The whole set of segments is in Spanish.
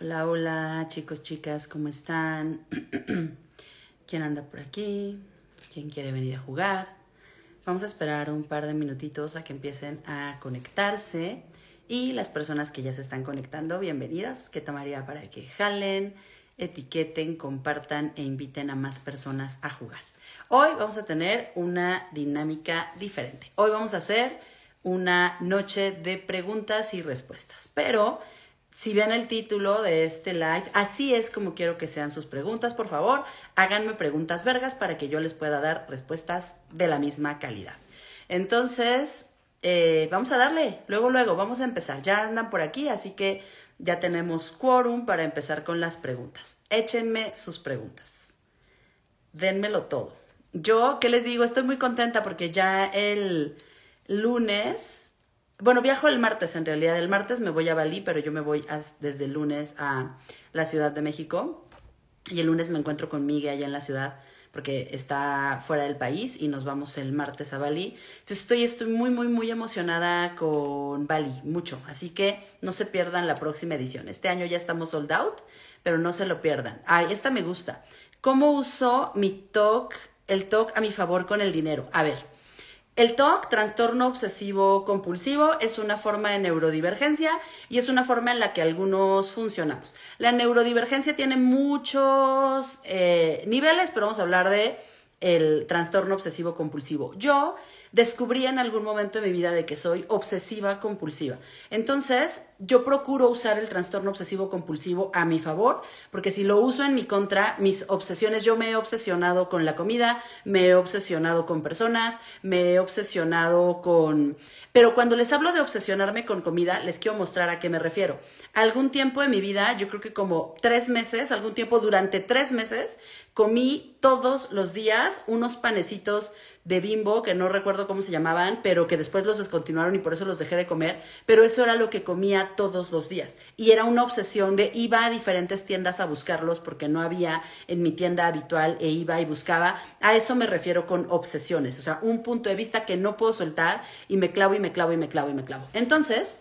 Hola, hola, chicos, chicas, ¿cómo están? ¿Quién anda por aquí? ¿Quién quiere venir a jugar? Vamos a esperar un par de minutitos a que empiecen a conectarse. Y las personas que ya se están conectando, bienvenidas. ¿Qué tomaría para que jalen, etiqueten, compartan e inviten a más personas a jugar? Hoy vamos a tener una dinámica diferente. Hoy vamos a hacer una noche de preguntas y respuestas. Pero si ven el título de este live, así es como quiero que sean sus preguntas. Por favor, háganme preguntas vergas para que yo les pueda dar respuestas de la misma calidad. Entonces, eh, vamos a darle, luego, luego, vamos a empezar. Ya andan por aquí, así que ya tenemos quórum para empezar con las preguntas. Échenme sus preguntas. Denmelo todo. Yo, ¿qué les digo? Estoy muy contenta porque ya el lunes bueno, viajo el martes, en realidad el martes me voy a Bali, pero yo me voy desde el lunes a la Ciudad de México. Y el lunes me encuentro con Miguel allá en la ciudad porque está fuera del país y nos vamos el martes a Bali. Entonces estoy, estoy muy, muy, muy emocionada con Bali, mucho. Así que no se pierdan la próxima edición. Este año ya estamos sold out, pero no se lo pierdan. Ay, esta me gusta. ¿Cómo usó mi talk, el talk a mi favor con el dinero? A ver, el TOC, trastorno obsesivo compulsivo, es una forma de neurodivergencia y es una forma en la que algunos funcionamos. La neurodivergencia tiene muchos eh, niveles, pero vamos a hablar de el trastorno obsesivo compulsivo. Yo descubrí en algún momento de mi vida de que soy obsesiva compulsiva. Entonces, yo procuro usar el trastorno obsesivo compulsivo a mi favor, porque si lo uso en mi contra, mis obsesiones, yo me he obsesionado con la comida, me he obsesionado con personas, me he obsesionado con... Pero cuando les hablo de obsesionarme con comida, les quiero mostrar a qué me refiero. Algún tiempo de mi vida, yo creo que como tres meses, algún tiempo durante tres meses, comí todos los días unos panecitos de bimbo, que no recuerdo cómo se llamaban, pero que después los descontinuaron y por eso los dejé de comer, pero eso era lo que comía todos los días. Y era una obsesión de iba a diferentes tiendas a buscarlos porque no había en mi tienda habitual e iba y buscaba. A eso me refiero con obsesiones, o sea, un punto de vista que no puedo soltar y me clavo y me clavo y me clavo y me clavo. Entonces,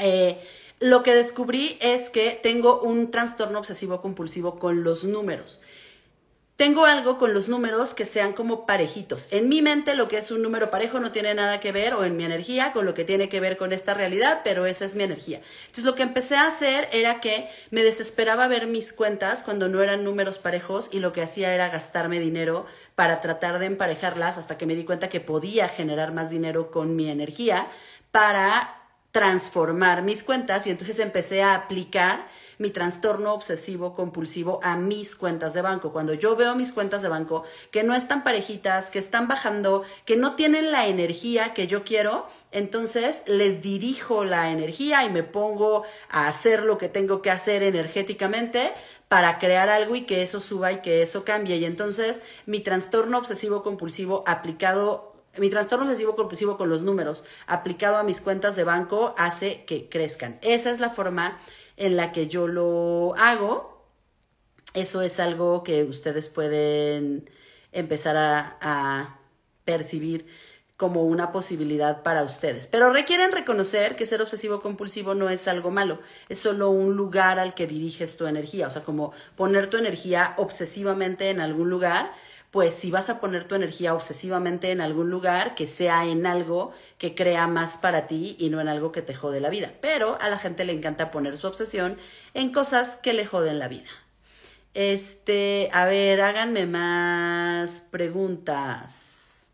eh, lo que descubrí es que tengo un trastorno obsesivo compulsivo con los números tengo algo con los números que sean como parejitos. En mi mente lo que es un número parejo no tiene nada que ver, o en mi energía, con lo que tiene que ver con esta realidad, pero esa es mi energía. Entonces lo que empecé a hacer era que me desesperaba ver mis cuentas cuando no eran números parejos y lo que hacía era gastarme dinero para tratar de emparejarlas hasta que me di cuenta que podía generar más dinero con mi energía para transformar mis cuentas y entonces empecé a aplicar mi trastorno obsesivo compulsivo a mis cuentas de banco. Cuando yo veo mis cuentas de banco que no están parejitas, que están bajando, que no tienen la energía que yo quiero, entonces les dirijo la energía y me pongo a hacer lo que tengo que hacer energéticamente para crear algo y que eso suba y que eso cambie. Y entonces mi trastorno obsesivo compulsivo aplicado, mi trastorno obsesivo compulsivo con los números aplicado a mis cuentas de banco hace que crezcan. Esa es la forma en la que yo lo hago. Eso es algo que ustedes pueden empezar a, percibir como una posibilidad para ustedes. Pero requieren reconocer que ser obsesivo compulsivo no es algo malo, es solo un lugar al que diriges tu energía, o sea, como poner tu energía obsesivamente en algún lugar pues si vas a poner tu energía obsesivamente en algún lugar, que sea en algo que crea más para ti y no en algo que te jode la vida. Pero a la gente le encanta poner su obsesión en cosas que le joden la vida. Este, a ver, háganme más preguntas.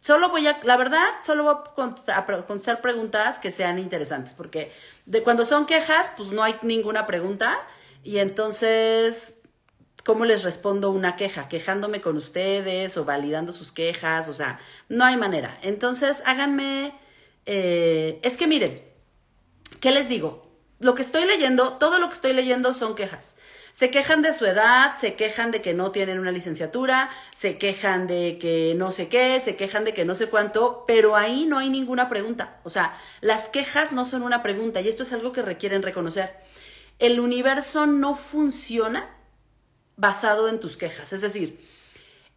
Solo voy a, la verdad, solo voy a contestar, preguntas que sean interesantes, porque de cuando son quejas, pues no hay ninguna pregunta y entonces ¿Cómo les respondo una queja? ¿Quejándome con ustedes o validando sus quejas? O sea, no hay manera. Entonces, háganme... Eh, es que miren, ¿qué les digo? Lo que estoy leyendo, todo lo que estoy leyendo son quejas. Se quejan de su edad, se quejan de que no tienen una licenciatura, se quejan de que no sé qué, se quejan de que no sé cuánto, pero ahí no hay ninguna pregunta. O sea, las quejas no son una pregunta y esto es algo que requieren reconocer. El universo no funciona basado en tus quejas. Es decir,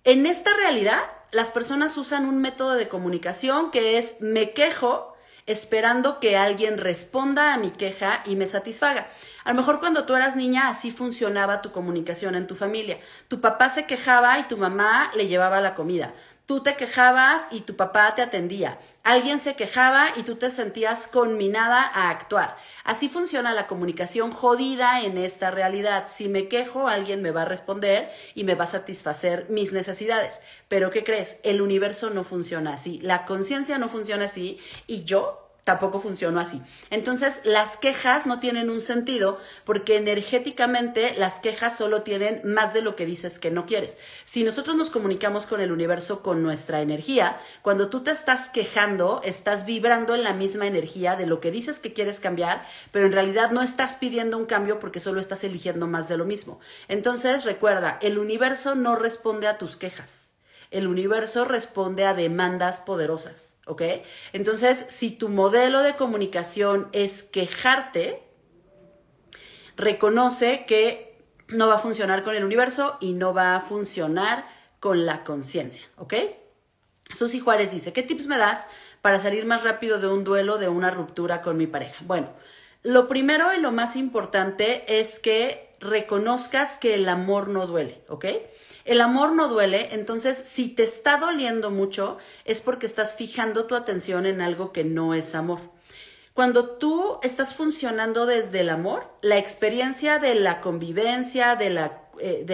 en esta realidad, las personas usan un método de comunicación que es me quejo esperando que alguien responda a mi queja y me satisfaga. A lo mejor cuando tú eras niña así funcionaba tu comunicación en tu familia. Tu papá se quejaba y tu mamá le llevaba la comida tú te quejabas y tu papá te atendía. Alguien se quejaba y tú te sentías conminada a actuar. Así funciona la comunicación jodida en esta realidad. Si me quejo, alguien me va a responder y me va a satisfacer mis necesidades. Pero ¿qué crees? El universo no funciona así, la conciencia no funciona así y yo tampoco funcionó así. Entonces, las quejas no tienen un sentido porque energéticamente las quejas solo tienen más de lo que dices que no quieres. Si nosotros nos comunicamos con el universo con nuestra energía, cuando tú te estás quejando, estás vibrando en la misma energía de lo que dices que quieres cambiar, pero en realidad no estás pidiendo un cambio porque solo estás eligiendo más de lo mismo. Entonces, recuerda, el universo no responde a tus quejas el universo responde a demandas poderosas, ¿ok? Entonces, si tu modelo de comunicación es quejarte, reconoce que no va a funcionar con el universo y no va a funcionar con la conciencia, ¿ok? Susi Juárez dice, ¿qué tips me das para salir más rápido de un duelo, de una ruptura con mi pareja? Bueno, lo primero y lo más importante es que reconozcas que el amor no duele, ¿ok? El amor no duele, entonces si te está doliendo mucho es porque estás fijando tu atención en algo que no es amor. Cuando tú estás funcionando desde el amor, la experiencia de la convivencia, de la, eh,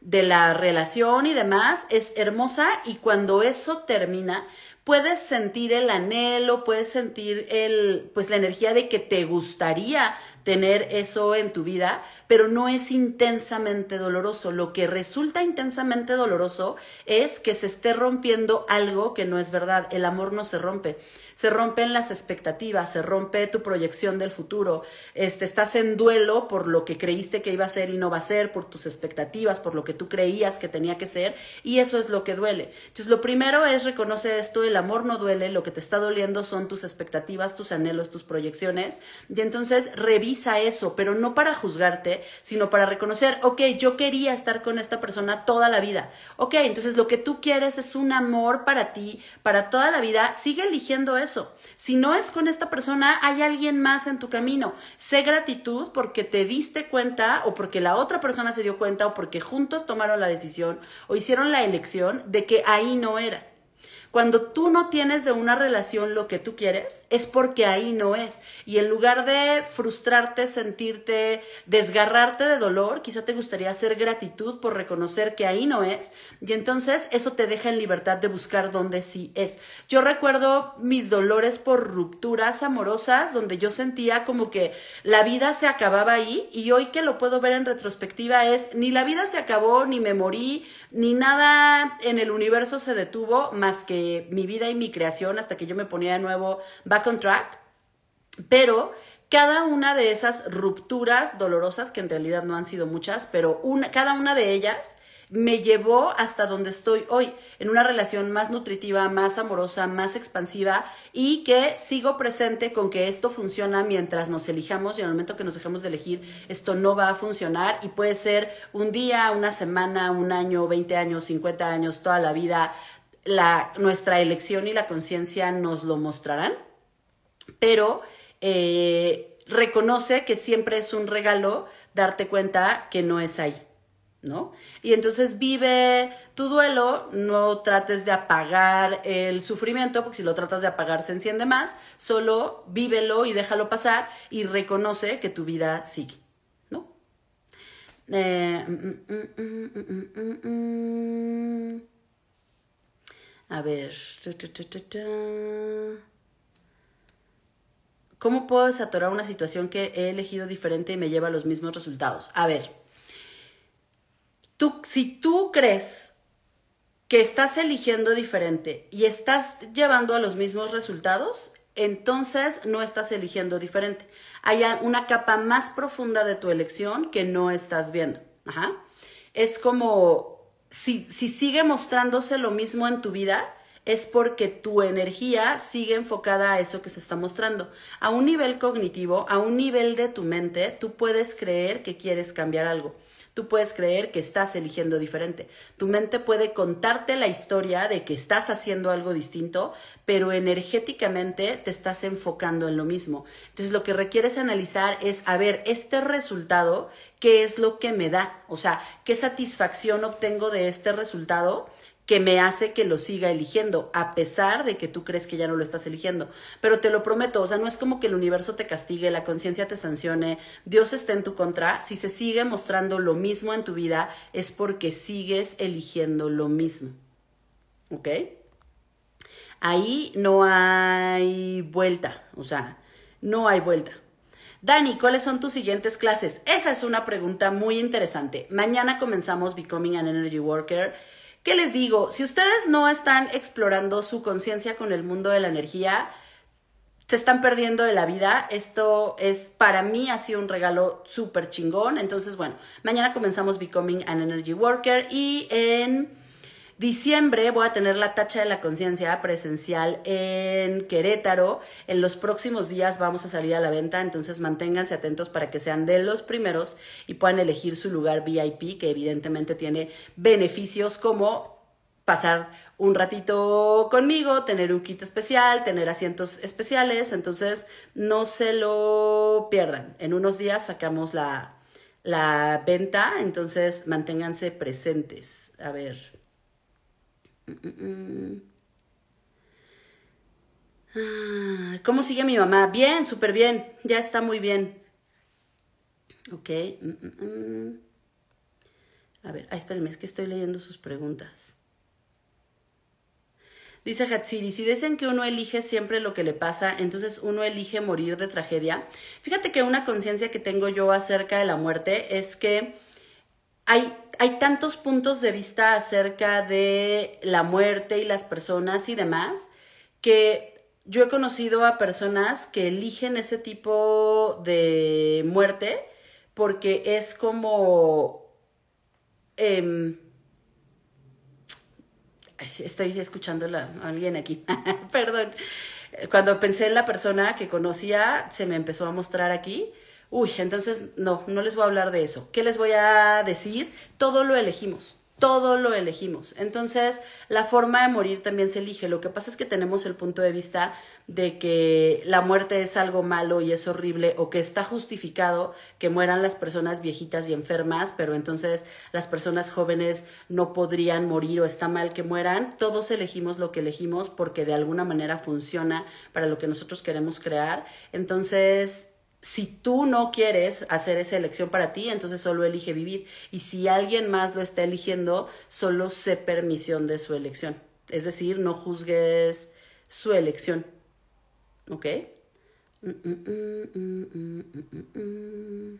de la relación y demás es hermosa y cuando eso termina, puedes sentir el anhelo, puedes sentir el, pues la energía de que te gustaría tener eso en tu vida, pero no es intensamente doloroso. Lo que resulta intensamente doloroso es que se esté rompiendo algo que no es verdad. El amor no se rompe se rompen las expectativas, se rompe tu proyección del futuro, este, estás en duelo por lo que creíste que iba a ser y no va a ser, por tus expectativas, por lo que tú creías que tenía que ser, y eso es lo que duele. Entonces, lo primero es reconoce esto, el amor no duele, lo que te está doliendo son tus expectativas, tus anhelos, tus proyecciones, y entonces revisa eso, pero no para juzgarte, sino para reconocer, ok, yo quería estar con esta persona toda la vida, ok, entonces lo que tú quieres es un amor para ti, para toda la vida, sigue eligiendo eso si no es con esta persona, hay alguien más en tu camino. Sé gratitud porque te diste cuenta o porque la otra persona se dio cuenta o porque juntos tomaron la decisión o hicieron la elección de que ahí no era. Cuando tú no tienes de una relación lo que tú quieres, es porque ahí no es. Y en lugar de frustrarte, sentirte, desgarrarte de dolor, quizá te gustaría hacer gratitud por reconocer que ahí no es. Y entonces eso te deja en libertad de buscar donde sí es. Yo recuerdo mis dolores por rupturas amorosas, donde yo sentía como que la vida se acababa ahí. Y hoy que lo puedo ver en retrospectiva es, ni la vida se acabó, ni me morí, ni nada en el universo se detuvo más que eh, mi vida y mi creación hasta que yo me ponía de nuevo back on track. Pero cada una de esas rupturas dolorosas, que en realidad no han sido muchas, pero una, cada una de ellas me llevó hasta donde estoy hoy, en una relación más nutritiva, más amorosa, más expansiva y que sigo presente con que esto funciona mientras nos elijamos y en el momento que nos dejemos de elegir, esto no va a funcionar y puede ser un día, una semana, un año, 20 años, 50 años, toda la vida, nuestra elección y la conciencia nos lo mostrarán, pero eh, reconoce que siempre es un regalo darte cuenta que no es ahí, ¿no? Y entonces vive tu duelo, no trates de apagar el sufrimiento, porque si lo tratas de apagar se enciende más, solo vívelo y déjalo pasar y reconoce que tu vida sigue. ¿no? Eh, mm, mm, mm, a ver. ¿Cómo puedo desatorar una situación que he elegido diferente y me lleva a los mismos resultados? A ver. Tú, si tú crees que estás eligiendo diferente y estás llevando a los mismos resultados, entonces no estás eligiendo diferente. Hay una capa más profunda de tu elección que no estás viendo. Ajá. Es como si, sigue mostrándose lo mismo en tu vida, es porque tu energía sigue enfocada a eso que se está mostrando. A un nivel cognitivo, a un nivel de tu mente, tú puedes creer que quieres cambiar algo. Tú puedes creer que estás eligiendo diferente. Tu mente puede contarte la historia de que estás haciendo algo distinto, pero energéticamente te estás enfocando en lo mismo. Entonces lo que requieres analizar es, a ver, este resultado qué es lo que me da, o sea, qué satisfacción obtengo de este resultado que me hace que lo siga eligiendo, a pesar de que tú crees que ya no lo estás eligiendo. Pero te lo prometo, o sea, no es como que el universo te castigue, la conciencia te sancione, Dios esté en tu contra. Si se sigue mostrando lo mismo en tu vida, es porque sigues eligiendo lo mismo. ¿Ok? Ahí no hay vuelta, o sea, no hay vuelta. Dani, ¿cuáles son tus siguientes clases? Esa es una pregunta muy interesante. Mañana comenzamos Becoming an Energy Worker. ¿Qué les digo? Si ustedes no están explorando su conciencia con el mundo de la energía, se están perdiendo de la vida. Esto es, para mí, ha un regalo súper chingón. Entonces, bueno, mañana comenzamos Becoming an Energy Worker y en Diciembre voy a tener la tacha de la conciencia presencial en Querétaro. En los próximos días vamos a salir a la venta, entonces manténganse atentos para que sean de los primeros y puedan elegir su lugar VIP, que evidentemente tiene beneficios como pasar un ratito conmigo, tener un kit especial, tener asientos especiales, entonces no se lo pierdan. En unos días sacamos la, la venta, entonces manténganse presentes. A ver. Ah, ¿Cómo sigue mi mamá? Bien, súper bien. Ya está muy bien. Ok. Mm, mm, mm. A ver, ay, espérenme, es que estoy leyendo sus preguntas. Dice Hatsiri, si dicen que uno elige siempre lo que le pasa, entonces uno elige morir de tragedia. Fíjate que una conciencia que tengo yo acerca de la muerte es que hay, tantos puntos de vista acerca de la muerte y las personas y demás, que yo he conocido a personas que eligen ese tipo de muerte porque es como... Em, estoy escuchando a alguien aquí, perdón. Cuando pensé en la persona que conocía, se me empezó a mostrar aquí Uy, entonces no, no les voy a hablar de eso. ¿Qué les voy a decir? Todo lo elegimos, todo lo elegimos. Entonces, la forma de morir también se elige. Lo que pasa es que tenemos el punto de vista de que la muerte es algo malo y es horrible o que está justificado que mueran las personas viejitas y enfermas, pero entonces las personas jóvenes no podrían morir o está mal que mueran. Todos elegimos lo que elegimos porque de alguna manera funciona para lo que nosotros queremos crear. Entonces, si tú no quieres hacer esa elección para ti, entonces solo elige vivir. Y si alguien más lo está eligiendo, solo sé permisión de su elección. Es decir, no juzgues su elección. ¿Ok? Mm, mm, mm,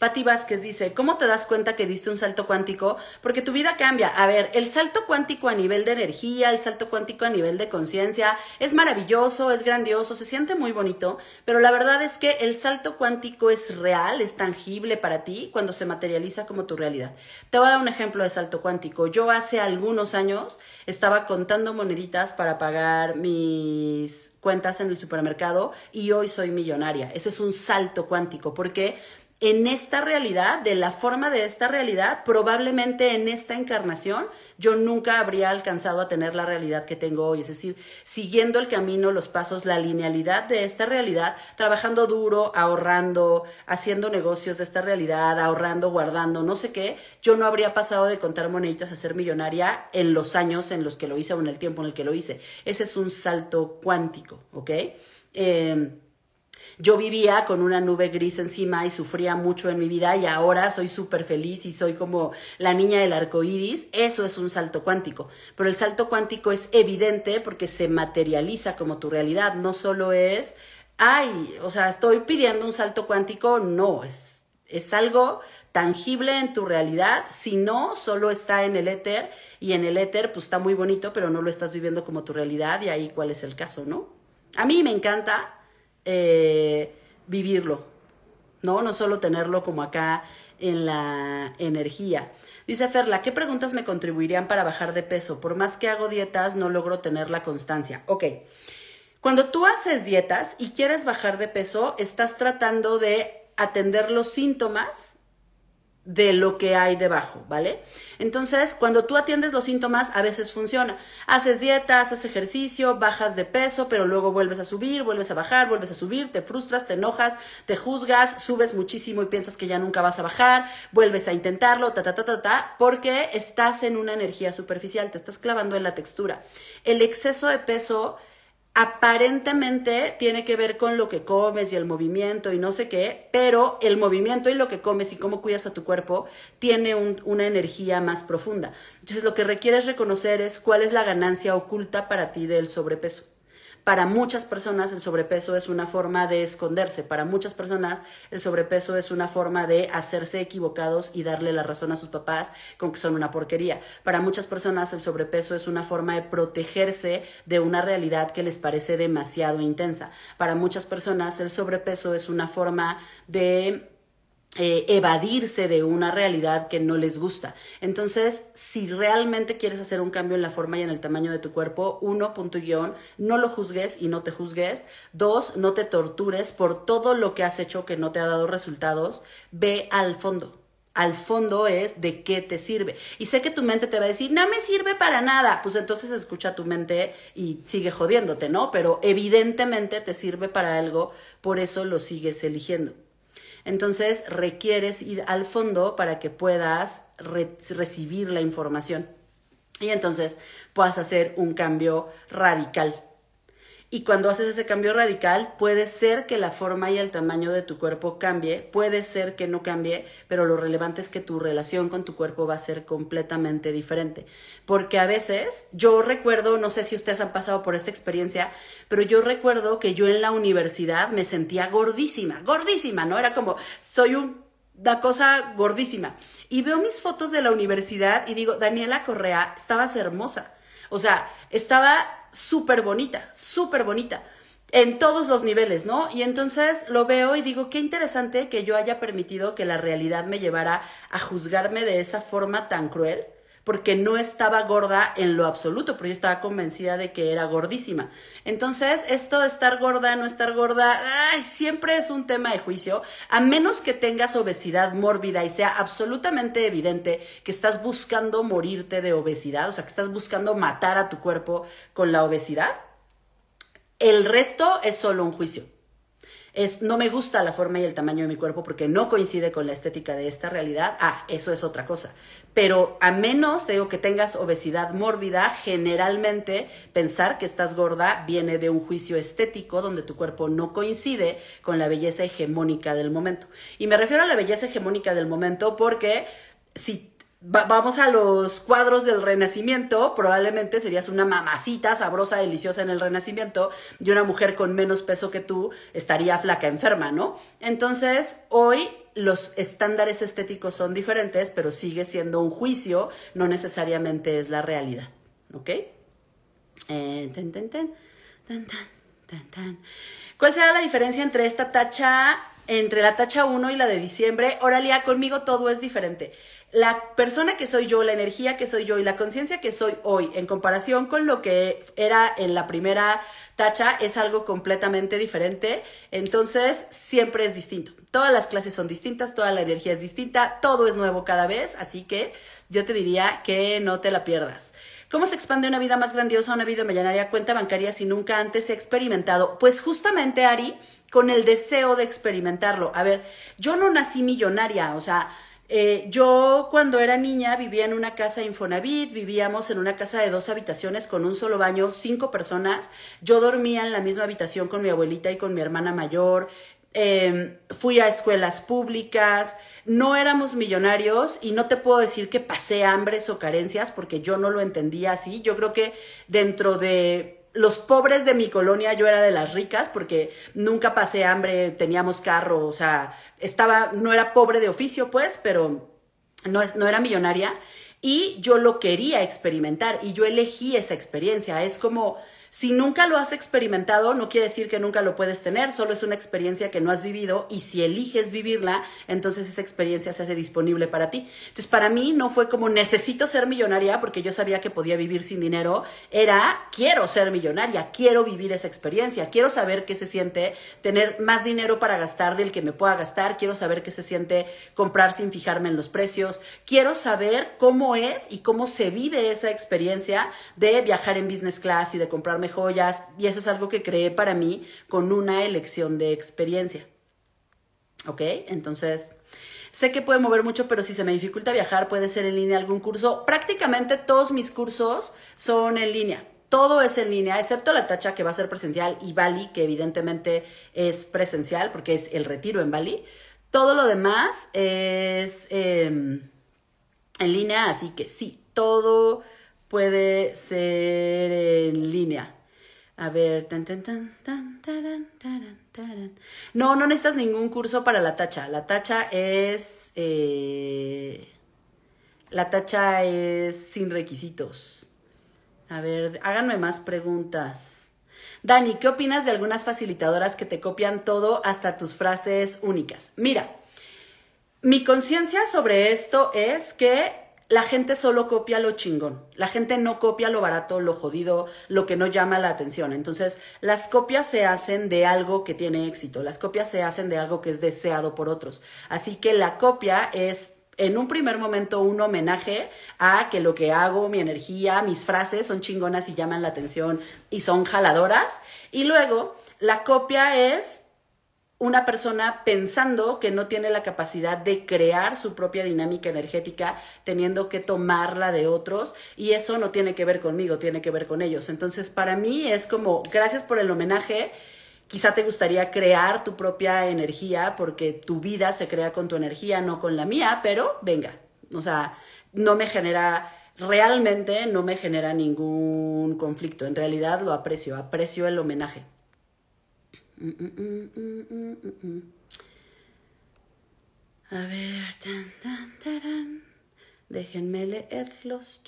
Patti Vázquez dice, ¿cómo te das cuenta que diste un salto cuántico? Porque tu vida cambia. A ver, el salto cuántico a nivel de energía, el salto cuántico a nivel de conciencia, es maravilloso, es grandioso, se siente muy bonito, pero la verdad es que el salto cuántico es real, es tangible para ti cuando se materializa como tu realidad. Te voy a dar un ejemplo de salto cuántico. Yo hace algunos años estaba contando moneditas para pagar mis cuentas en el supermercado y hoy soy millonaria. Eso es un salto cuántico. ¿Por qué? en esta realidad, de la forma de esta realidad, probablemente en esta encarnación yo nunca habría alcanzado a tener la realidad que tengo hoy. Es decir, siguiendo el camino, los pasos, la linealidad de esta realidad, trabajando duro, ahorrando, haciendo negocios de esta realidad, ahorrando, guardando, no sé qué, yo no habría pasado de contar moneditas a ser millonaria en los años en los que lo hice o en el tiempo en el que lo hice. Ese es un salto cuántico, ¿ok? Eh, yo vivía con una nube gris encima y sufría mucho en mi vida y ahora soy súper feliz y soy como la niña del arco iris. Eso es un salto cuántico. Pero el salto cuántico es evidente porque se materializa como tu realidad. No solo es, ay, o sea, estoy pidiendo un salto cuántico. No, es es algo tangible en tu realidad, si no, solo está en el éter y en el éter pues está muy bonito, pero no lo estás viviendo como tu realidad y ahí cuál es el caso, ¿no? A mí me encanta eh, vivirlo, ¿no? No solo tenerlo como acá en la energía. Dice Ferla, ¿qué preguntas me contribuirían para bajar de peso? Por más que hago dietas, no logro tener la constancia. Ok. Cuando tú haces dietas y quieres bajar de peso, estás tratando de atender los síntomas de lo que hay debajo, ¿vale? Entonces, cuando tú atiendes los síntomas, a veces funciona. Haces dieta, haces ejercicio, bajas de peso, pero luego vuelves a subir, vuelves a bajar, vuelves a subir, te frustras, te enojas, te juzgas, subes muchísimo y piensas que ya nunca vas a bajar, vuelves a intentarlo, ta, ta, ta, ta, ta, porque estás en una energía superficial, te estás clavando en la textura. El exceso de peso aparentemente tiene que ver con lo que comes y el movimiento y no sé qué, pero el movimiento y lo que comes y cómo cuidas a tu cuerpo tiene una energía más profunda. Entonces lo que requieres reconocer es cuál es la ganancia oculta para ti del sobrepeso. Para muchas personas el sobrepeso es una forma de esconderse, para muchas personas el sobrepeso es una forma de hacerse equivocados y darle la razón a sus papás con que son una porquería. Para muchas personas el sobrepeso es una forma de protegerse de una realidad que les parece demasiado intensa. Para muchas personas el sobrepeso es una forma de eh, evadirse de una realidad que no les gusta. Entonces, si realmente quieres hacer un cambio en la forma y en el tamaño de tu cuerpo, uno, punto guión, no lo juzgues y no te juzgues. Dos, no te tortures por todo lo que has hecho que no te ha dado resultados. Ve al fondo. Al fondo es de qué te sirve. Y sé que tu mente te va a decir, no me sirve para nada. Pues entonces escucha tu mente y sigue jodiéndote, ¿no? Pero evidentemente te sirve para algo, por eso lo sigues eligiendo. Entonces requieres ir al fondo para que puedas recibir la información y entonces puedas hacer un cambio radical y cuando haces ese cambio radical, puede ser que la forma y el tamaño de tu cuerpo cambie, puede ser que no cambie, pero lo relevante es que tu relación con tu cuerpo va a ser completamente diferente. Porque a veces, yo recuerdo, no sé si ustedes han pasado por esta experiencia, pero yo recuerdo que yo en la universidad me sentía gordísima, gordísima, ¿no? Era como, soy una cosa gordísima. Y veo mis fotos de la universidad y digo, Daniela Correa, estabas hermosa. O sea, estaba súper bonita, súper bonita, en todos los niveles, ¿no? Y entonces lo veo y digo, qué interesante que yo haya permitido que la realidad me llevara a juzgarme de esa forma tan cruel porque no estaba gorda en lo absoluto, pero yo estaba convencida de que era gordísima. Entonces, esto de estar gorda, no estar gorda, ay, siempre es un tema de juicio, a menos que tengas obesidad mórbida y sea absolutamente evidente que estás buscando morirte de obesidad, o sea, que estás buscando matar a tu cuerpo con la obesidad. El resto es solo un juicio es no me gusta la forma y el tamaño de mi cuerpo porque no coincide con la estética de esta realidad, ah, eso es otra cosa. Pero a menos, te digo, que tengas obesidad mórbida, generalmente pensar que estás gorda viene de un juicio estético donde tu cuerpo no coincide con la belleza hegemónica del momento. Y me refiero a la belleza hegemónica del momento porque si vamos a los cuadros del Renacimiento, probablemente serías una mamacita sabrosa, deliciosa en el Renacimiento, y una mujer con menos peso que tú estaría flaca, enferma, ¿no? Entonces, hoy los estándares estéticos son diferentes, pero sigue siendo un juicio, no necesariamente es la realidad, ¿ok? Eh, tan, tan, tan, ¿Cuál será la diferencia entre esta tacha, entre la tacha 1 y la de diciembre? Oralia, conmigo todo es diferente la persona que soy yo, la energía que soy yo y la conciencia que soy hoy en comparación con lo que era en la primera tacha es algo completamente diferente. Entonces, siempre es distinto. Todas las clases son distintas, toda la energía es distinta, todo es nuevo cada vez, así que yo te diría que no te la pierdas. ¿Cómo se expande una vida más grandiosa, una vida millonaria, cuenta bancaria si nunca antes he experimentado? Pues justamente, Ari, con el deseo de experimentarlo. A ver, yo no nací millonaria, o sea, eh, yo cuando era niña vivía en una casa Infonavit, vivíamos en una casa de dos habitaciones con un solo baño, cinco personas. Yo dormía en la misma habitación con mi abuelita y con mi hermana mayor. Em, fui a escuelas públicas, no éramos millonarios y no te puedo decir que pasé hambres o carencias porque yo no lo entendía así. Yo creo que dentro de los pobres de mi colonia, yo era de las ricas porque nunca pasé hambre, teníamos carro, o sea, estaba, no era pobre de oficio, pues, pero no, es, no era millonaria. Y yo lo quería experimentar y yo elegí esa experiencia. Es como, si nunca lo has experimentado, no quiere decir que nunca lo puedes tener, solo es una experiencia que no has vivido y si eliges vivirla, entonces esa experiencia se hace disponible para ti. Entonces, para mí no fue como necesito ser millonaria porque yo sabía que podía vivir sin dinero, era quiero ser millonaria, quiero vivir esa experiencia, quiero saber qué se siente tener más dinero para gastar del que me pueda gastar, quiero saber qué se siente comprar sin fijarme en los precios, quiero saber cómo es y cómo se vive esa experiencia de viajar en business class y de comprar joyas y eso es algo que creé para mí con una elección de experiencia. ¿Ok? Entonces, sé que puede mover mucho, pero si se me dificulta viajar, puede ser en línea algún curso. Prácticamente todos mis cursos son en línea. Todo es en línea, excepto la tacha que va a ser presencial y Bali, que evidentemente es presencial porque es el retiro en Bali. Todo lo demás es em, en línea, así que sí, todo puede ser en línea. A ver, tan, tan, tan, tan, No, no necesitas ningún curso para la tacha. La tacha es. Eh, la tacha es sin requisitos. A ver, háganme más preguntas. Dani, ¿qué opinas de algunas facilitadoras que te copian todo hasta tus frases únicas? Mira, mi conciencia sobre esto es que la gente solo copia lo chingón, la gente no copia lo barato, lo jodido, lo que no llama la atención. Entonces, las copias se hacen de algo que tiene éxito, las copias se hacen de algo que es deseado por otros. Así que la copia es en un primer momento un homenaje a que lo que hago, mi energía, mis frases son chingonas y llaman la atención y son jaladoras. Y luego, la copia es una persona pensando que no tiene la capacidad de crear su propia dinámica energética, teniendo que tomarla de otros, y eso no tiene que ver conmigo, tiene que ver con ellos. Entonces, para mí es como, gracias por el homenaje, quizá te gustaría crear tu propia energía, porque tu vida se crea con tu energía, no con la mía, pero venga, o sea, no me genera realmente no me genera ningún conflicto. En realidad lo aprecio, aprecio el homenaje. Mm, mm, mm, a ver, tan, tan, tan Déjenme leerlos.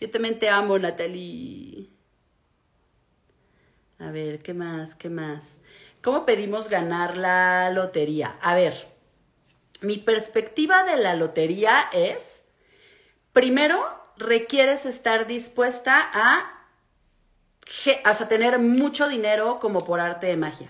Yo también te amo, Natalie. A ver, ¿qué más? ¿Qué más? ¿Cómo pedimos ganar la lotería? A ver, mi perspectiva de la lotería es, primero, requieres estar dispuesta a o sea, tener mucho dinero como por arte de magia.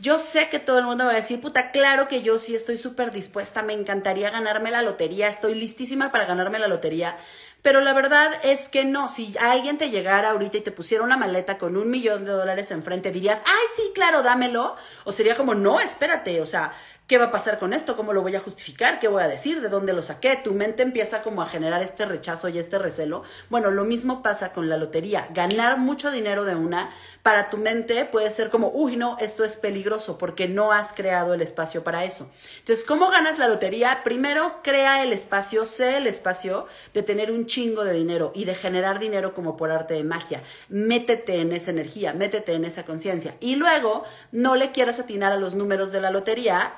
Yo sé que todo el mundo va a decir, puta, claro que yo sí estoy súper dispuesta, me encantaría ganarme la lotería, estoy listísima para ganarme la lotería, pero la verdad es que no, si alguien te llegara ahorita y te pusiera una maleta con un millón de dólares enfrente, dirías, ay, sí, claro, dámelo. O sería como, no, espérate, o sea, ¿Qué va a pasar con esto? ¿Cómo lo voy a justificar? ¿Qué voy a decir? ¿De dónde lo saqué? Tu mente empieza como a generar este rechazo y este recelo. Bueno, lo mismo pasa con la lotería. Ganar mucho dinero de una para tu mente puede ser como, uy, no, esto es peligroso porque no has creado el espacio para eso. Entonces, ¿cómo ganas la lotería? Primero, crea el espacio, sé el espacio de tener un chingo de dinero y de generar dinero como por arte de magia. Métete en esa energía, métete en esa conciencia. Y luego, no le quieras atinar a los números de la lotería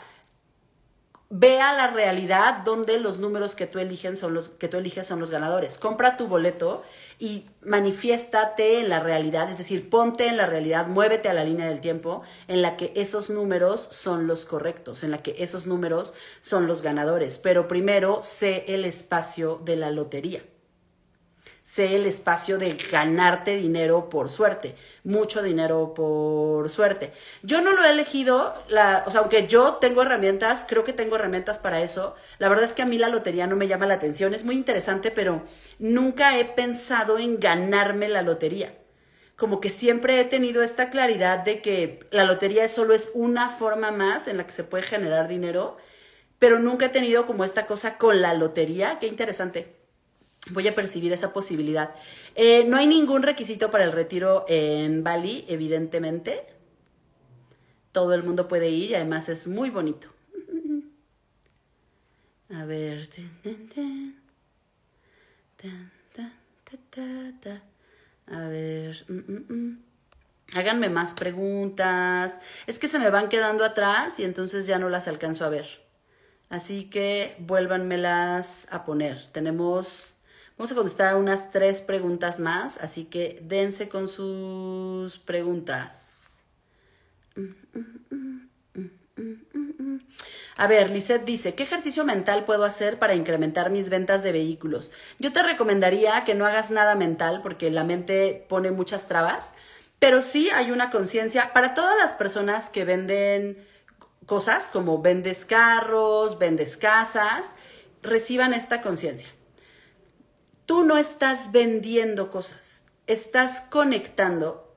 vea la realidad donde los números que tú, son los, que tú eliges son los ganadores. Compra tu boleto y manifiéstate en la realidad, es decir, ponte en la realidad, muévete a la línea del tiempo en la que esos números son los correctos, en la que esos números son los ganadores. Pero primero sé el espacio de la lotería sé el espacio de ganarte dinero por suerte, mucho dinero por suerte. Yo no lo he elegido, la, o sea, aunque yo tengo herramientas, creo que tengo herramientas para eso, la verdad es que a mí la lotería no me llama la atención, es muy interesante, pero nunca he pensado en ganarme la lotería. Como que siempre he tenido esta claridad de que la lotería solo es una forma más en la que se puede generar dinero, pero nunca he tenido como esta cosa con la lotería. Qué interesante voy a percibir esa posibilidad. Eh, no hay ningún requisito para el retiro en Bali, evidentemente. Todo el mundo puede ir y además es muy bonito. A ver. A ver. Mm, mm, mm. Háganme más preguntas. Es que se me van quedando atrás y entonces ya no las alcanzo a ver. Así que vuélvanmelas a poner. Tenemos Vamos a contestar unas tres preguntas más, así que dense con sus preguntas. A ver, Lisette dice, ¿qué ejercicio mental puedo hacer para incrementar mis ventas de vehículos? Yo te recomendaría que no hagas nada mental porque la mente pone muchas trabas, pero sí hay una conciencia para todas las personas que venden cosas como vendes carros, vendes casas, reciban esta conciencia tú no estás vendiendo cosas, estás conectando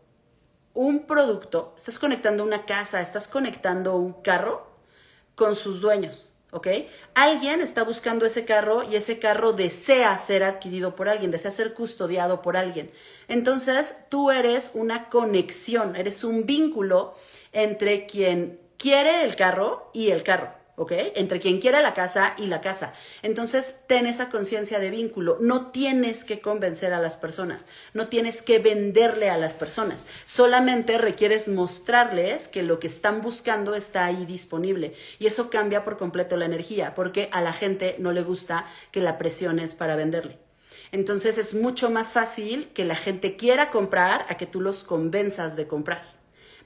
un producto, estás conectando una casa, estás conectando un carro con sus dueños, ¿ok? Alguien está buscando ese carro y ese carro desea ser adquirido por alguien, desea ser custodiado por alguien. Entonces, tú eres una conexión, eres un vínculo entre quien quiere el carro y el carro. ¿ok? Entre quien quiera la casa y la casa. Entonces, ten esa conciencia de vínculo. No tienes que convencer a las personas, no tienes que venderle a las personas. Solamente requieres mostrarles que lo que están buscando está ahí disponible. Y eso cambia por completo la energía, porque a la gente no le gusta que la presiones para venderle. Entonces es mucho más fácil que la gente quiera comprar a que tú los convenzas de comprar.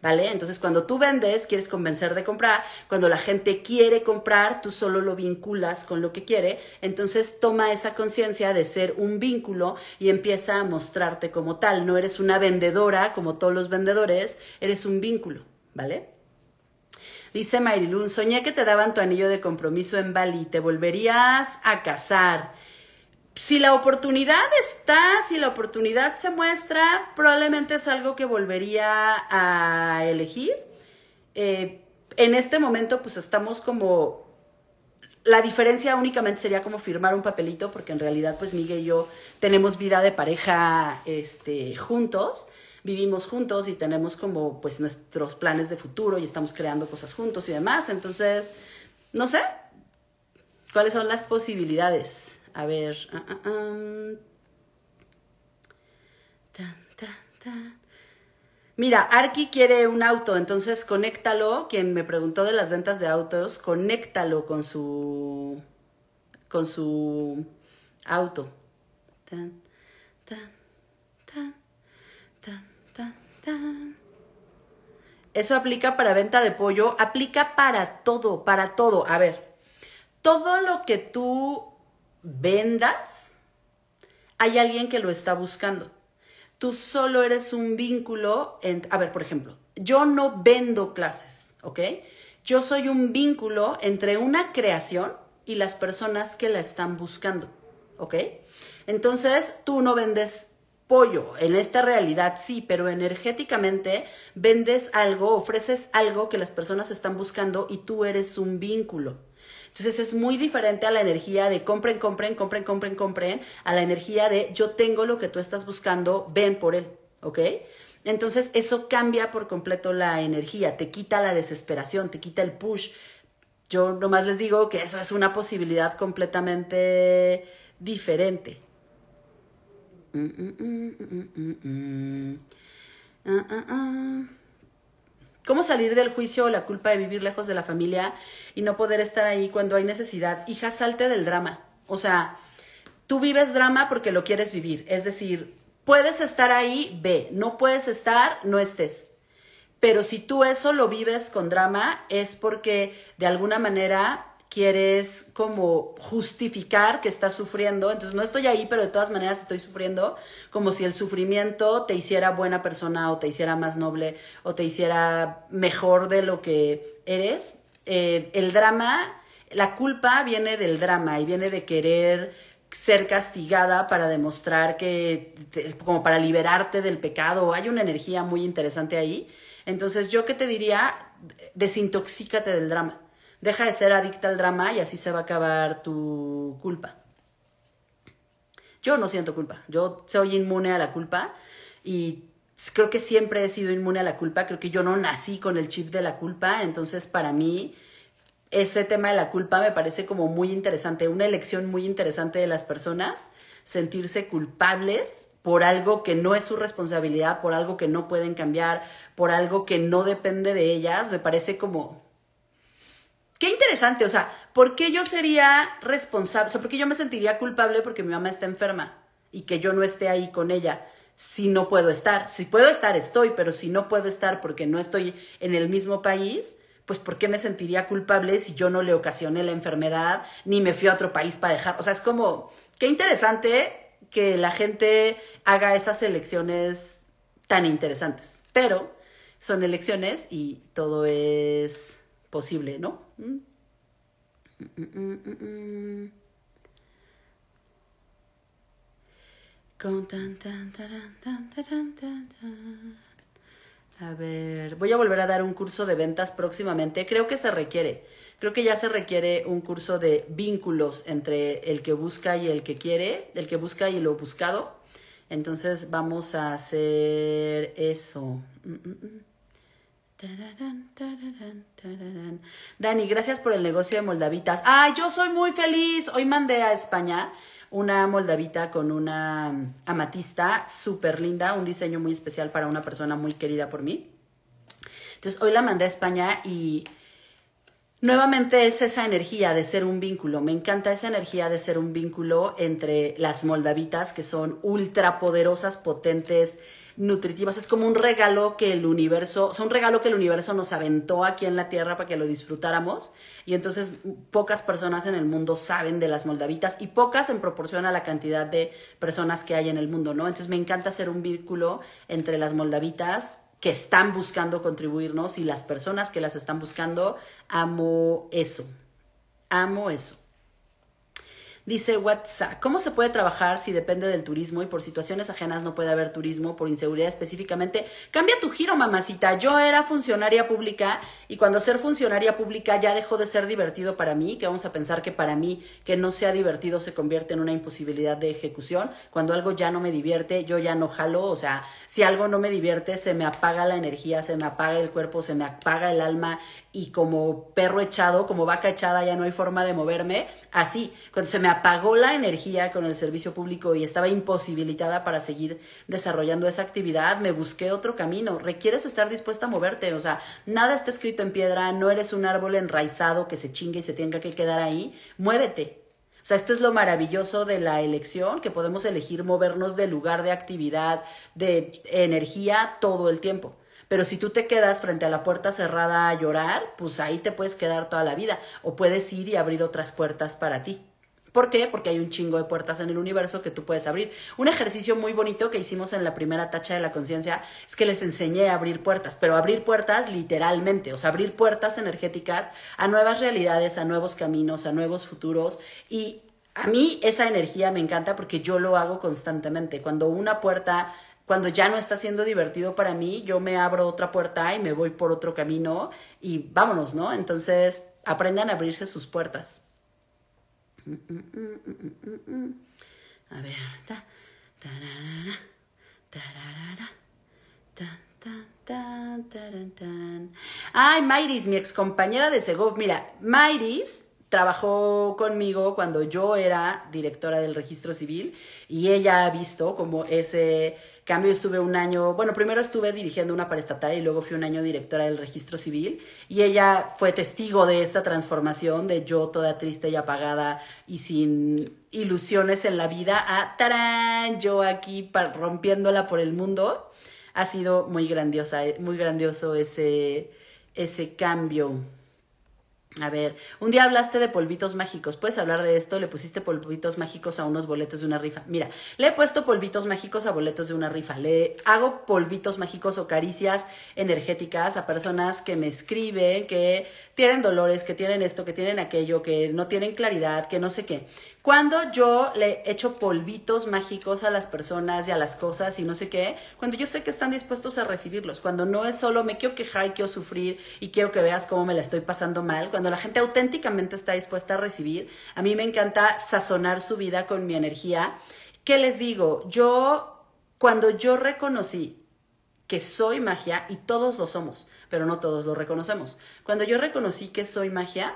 ¿vale? Entonces, cuando tú vendes, quieres convencer de comprar. Cuando la gente quiere comprar, tú solo lo vinculas con lo que quiere. Entonces, toma esa conciencia de ser un vínculo y empieza a mostrarte como tal. No eres una vendedora como todos los vendedores, eres un vínculo, ¿vale? Dice Marilun, soñé que te daban tu anillo de compromiso en Bali, te volverías a casar si la oportunidad está, si la oportunidad se muestra, probablemente es algo que volvería a elegir. Eh, en este momento, pues estamos como... La diferencia únicamente sería como firmar un papelito, porque en realidad, pues Miguel y yo tenemos vida de pareja este, juntos, vivimos juntos y tenemos como pues nuestros planes de futuro y estamos creando cosas juntos y demás. Entonces, no sé, ¿cuáles son las posibilidades? A ver. Ah, ah, tan, tan, Mira, Arki quiere un auto, entonces conéctalo. Quien me preguntó de las ventas de autos, conéctalo con su. con su auto. tan, tan, tan. Eso aplica para venta de pollo, aplica para todo, para todo. A ver, todo lo que tú vendas, hay alguien que lo está buscando. Tú solo eres un vínculo. En, a ver, por ejemplo, yo no vendo clases, ¿ok? Yo soy un vínculo entre una creación y las personas que la están buscando, ¿ok? Entonces, tú no vendes pollo. En esta realidad sí, pero energéticamente vendes algo, ofreces algo que las personas están buscando y tú eres un vínculo. Entonces es muy diferente a la energía de compren, compren, compren, compren, compren, a la energía de yo tengo lo que tú estás buscando, ven por él, ¿ok? Entonces eso cambia por completo la energía, te quita la desesperación, te quita el push. Yo nomás les digo que eso es una posibilidad completamente diferente. ¿Cómo salir del juicio o la culpa de vivir lejos de la familia y no poder estar ahí cuando hay necesidad? Hija, salte del drama. O sea, tú vives drama porque lo quieres vivir. Es decir, puedes estar ahí, ve. No puedes estar, no estés. Pero si tú eso lo vives con drama, es porque de alguna manera quieres como justificar que estás sufriendo, entonces no estoy ahí, pero de todas maneras estoy sufriendo, como si el sufrimiento te hiciera buena persona o te hiciera más noble o te hiciera mejor de lo que eres. Eh, el drama, la culpa viene del drama y viene de querer ser castigada para demostrar que, como para liberarte del pecado, hay una energía muy interesante ahí. Entonces yo qué te diría, desintoxícate del drama Deja de ser adicta al drama y así se va a acabar tu culpa. Yo no siento culpa, yo soy inmune a la culpa y creo que siempre he sido inmune a la culpa, creo que yo no nací con el chip de la culpa, entonces para mí ese tema de la culpa me parece como muy interesante, una elección muy interesante de las personas, sentirse culpables por algo que no es su responsabilidad, por algo que no pueden cambiar, por algo que no depende de ellas, me parece como Qué interesante, o sea, ¿por qué yo sería responsable? O sea, ¿por qué yo me sentiría culpable porque mi mamá está enferma y que yo no esté ahí con ella? Si no puedo estar, si puedo estar, estoy, pero si no puedo estar porque no estoy en el mismo país, pues ¿por qué me sentiría culpable si yo no le ocasioné la enfermedad ni me fui a otro país para dejar? O sea, es como, qué interesante que la gente haga esas elecciones tan interesantes, pero son elecciones y todo es posible, ¿no? tan, tan, A ver, voy a volver a dar un curso de ventas próximamente. Creo que se requiere. Creo que ya se requiere un curso de vínculos entre el que busca y el que quiere, el que busca y lo buscado. Entonces vamos a hacer eso. Mm, mm, mm. Dani, gracias por el negocio de moldavitas. Ay, yo soy muy feliz. Hoy mandé a España una moldavita con una mm, amatista súper linda, un diseño muy especial para una persona muy querida por mí. Entonces, hoy la mandé a España y nuevamente es esa energía de ser un vínculo. Me encanta esa energía de ser un vínculo entre las moldavitas que son ultra poderosas, potentes nutritivas. Es como un regalo que el universo, es un regalo que el universo nos aventó aquí en la Tierra para que lo disfrutáramos. Y entonces pocas personas en el mundo saben de las moldavitas y pocas en proporción a la cantidad de personas que hay en el mundo, ¿no? Entonces me encanta hacer un vínculo entre las moldavitas que están buscando contribuirnos y las personas que las están buscando. Amo eso. Amo eso. Dice WhatsApp, ¿cómo se puede trabajar si depende del turismo y por situaciones ajenas no puede haber turismo por inseguridad específicamente? Cambia tu giro, mamacita. Yo era funcionaria pública y cuando ser funcionaria pública ya dejó de ser divertido para mí, que vamos a pensar que para mí que no sea divertido se convierte en una imposibilidad de ejecución. Cuando algo ya no me divierte, yo ya no jalo, o sea, si algo no me divierte, se me apaga la energía, se me apaga el cuerpo, se me apaga el alma, y como perro echado, como vaca echada, ya no hay forma de moverme. Así, cuando se me apagó la energía con el servicio público y estaba imposibilitada para seguir desarrollando esa actividad, me busqué otro camino. Requieres estar dispuesta a moverte, o sea, nada está escrito en piedra, no eres un árbol enraizado que se chingue y se tenga que quedar ahí. Muévete, o sea, esto es lo maravilloso de la elección, que podemos elegir movernos de lugar de actividad, de energía todo el tiempo. Pero si tú te quedas frente a la puerta cerrada a llorar, pues ahí te puedes quedar toda la vida o puedes ir y abrir otras puertas para ti. ¿Por qué? Porque hay un chingo de puertas en el universo que tú puedes abrir. Un ejercicio muy bonito que hicimos en la primera tacha de la conciencia es que les enseñé a abrir puertas, pero abrir puertas literalmente, o sea, abrir puertas energéticas a nuevas realidades, a nuevos caminos, a nuevos futuros y a mí esa energía me encanta porque yo lo hago constantemente. Cuando una puerta cuando ya no está siendo divertido para mí, yo me abro otra puerta y me voy por otro camino y vámonos, ¿no? Entonces, aprendan a abrirse sus puertas. A ver. Ay, Mayris, mi excompañera de Segov. Mira, Mayris trabajó conmigo cuando yo era directora del registro civil y ella ha visto como ese Cambio, estuve un año, bueno, primero estuve dirigiendo una estatal y luego fui un año directora del registro civil y ella fue testigo de esta transformación de yo toda triste y apagada y sin ilusiones en la vida a tarán, yo aquí rompiéndola por el mundo. Ha sido muy grandiosa, eh, muy grandioso ese, ese cambio. A ver, un día hablaste de polvitos mágicos. ¿Puedes hablar de esto? Le pusiste polvitos mágicos a unos boletos de una rifa. Mira, le he puesto polvitos mágicos a boletos de una rifa. Le hago polvitos mágicos o caricias energéticas a personas que me escriben, que tienen dolores, que tienen esto, que tienen aquello, que no tienen claridad, que no sé qué. Cuando yo le echo polvitos mágicos a las personas y a las cosas y no sé qué, cuando yo sé que están dispuestos a recibirlos, cuando no es solo me quiero quejar y quiero sufrir y quiero que veas cómo me la estoy pasando mal, cuando la gente auténticamente está dispuesta a recibir, a mí me encanta sazonar su vida con mi energía. ¿Qué les digo? Yo, cuando yo reconocí que soy magia, y todos lo somos, pero no todos lo reconocemos, cuando yo reconocí que soy magia,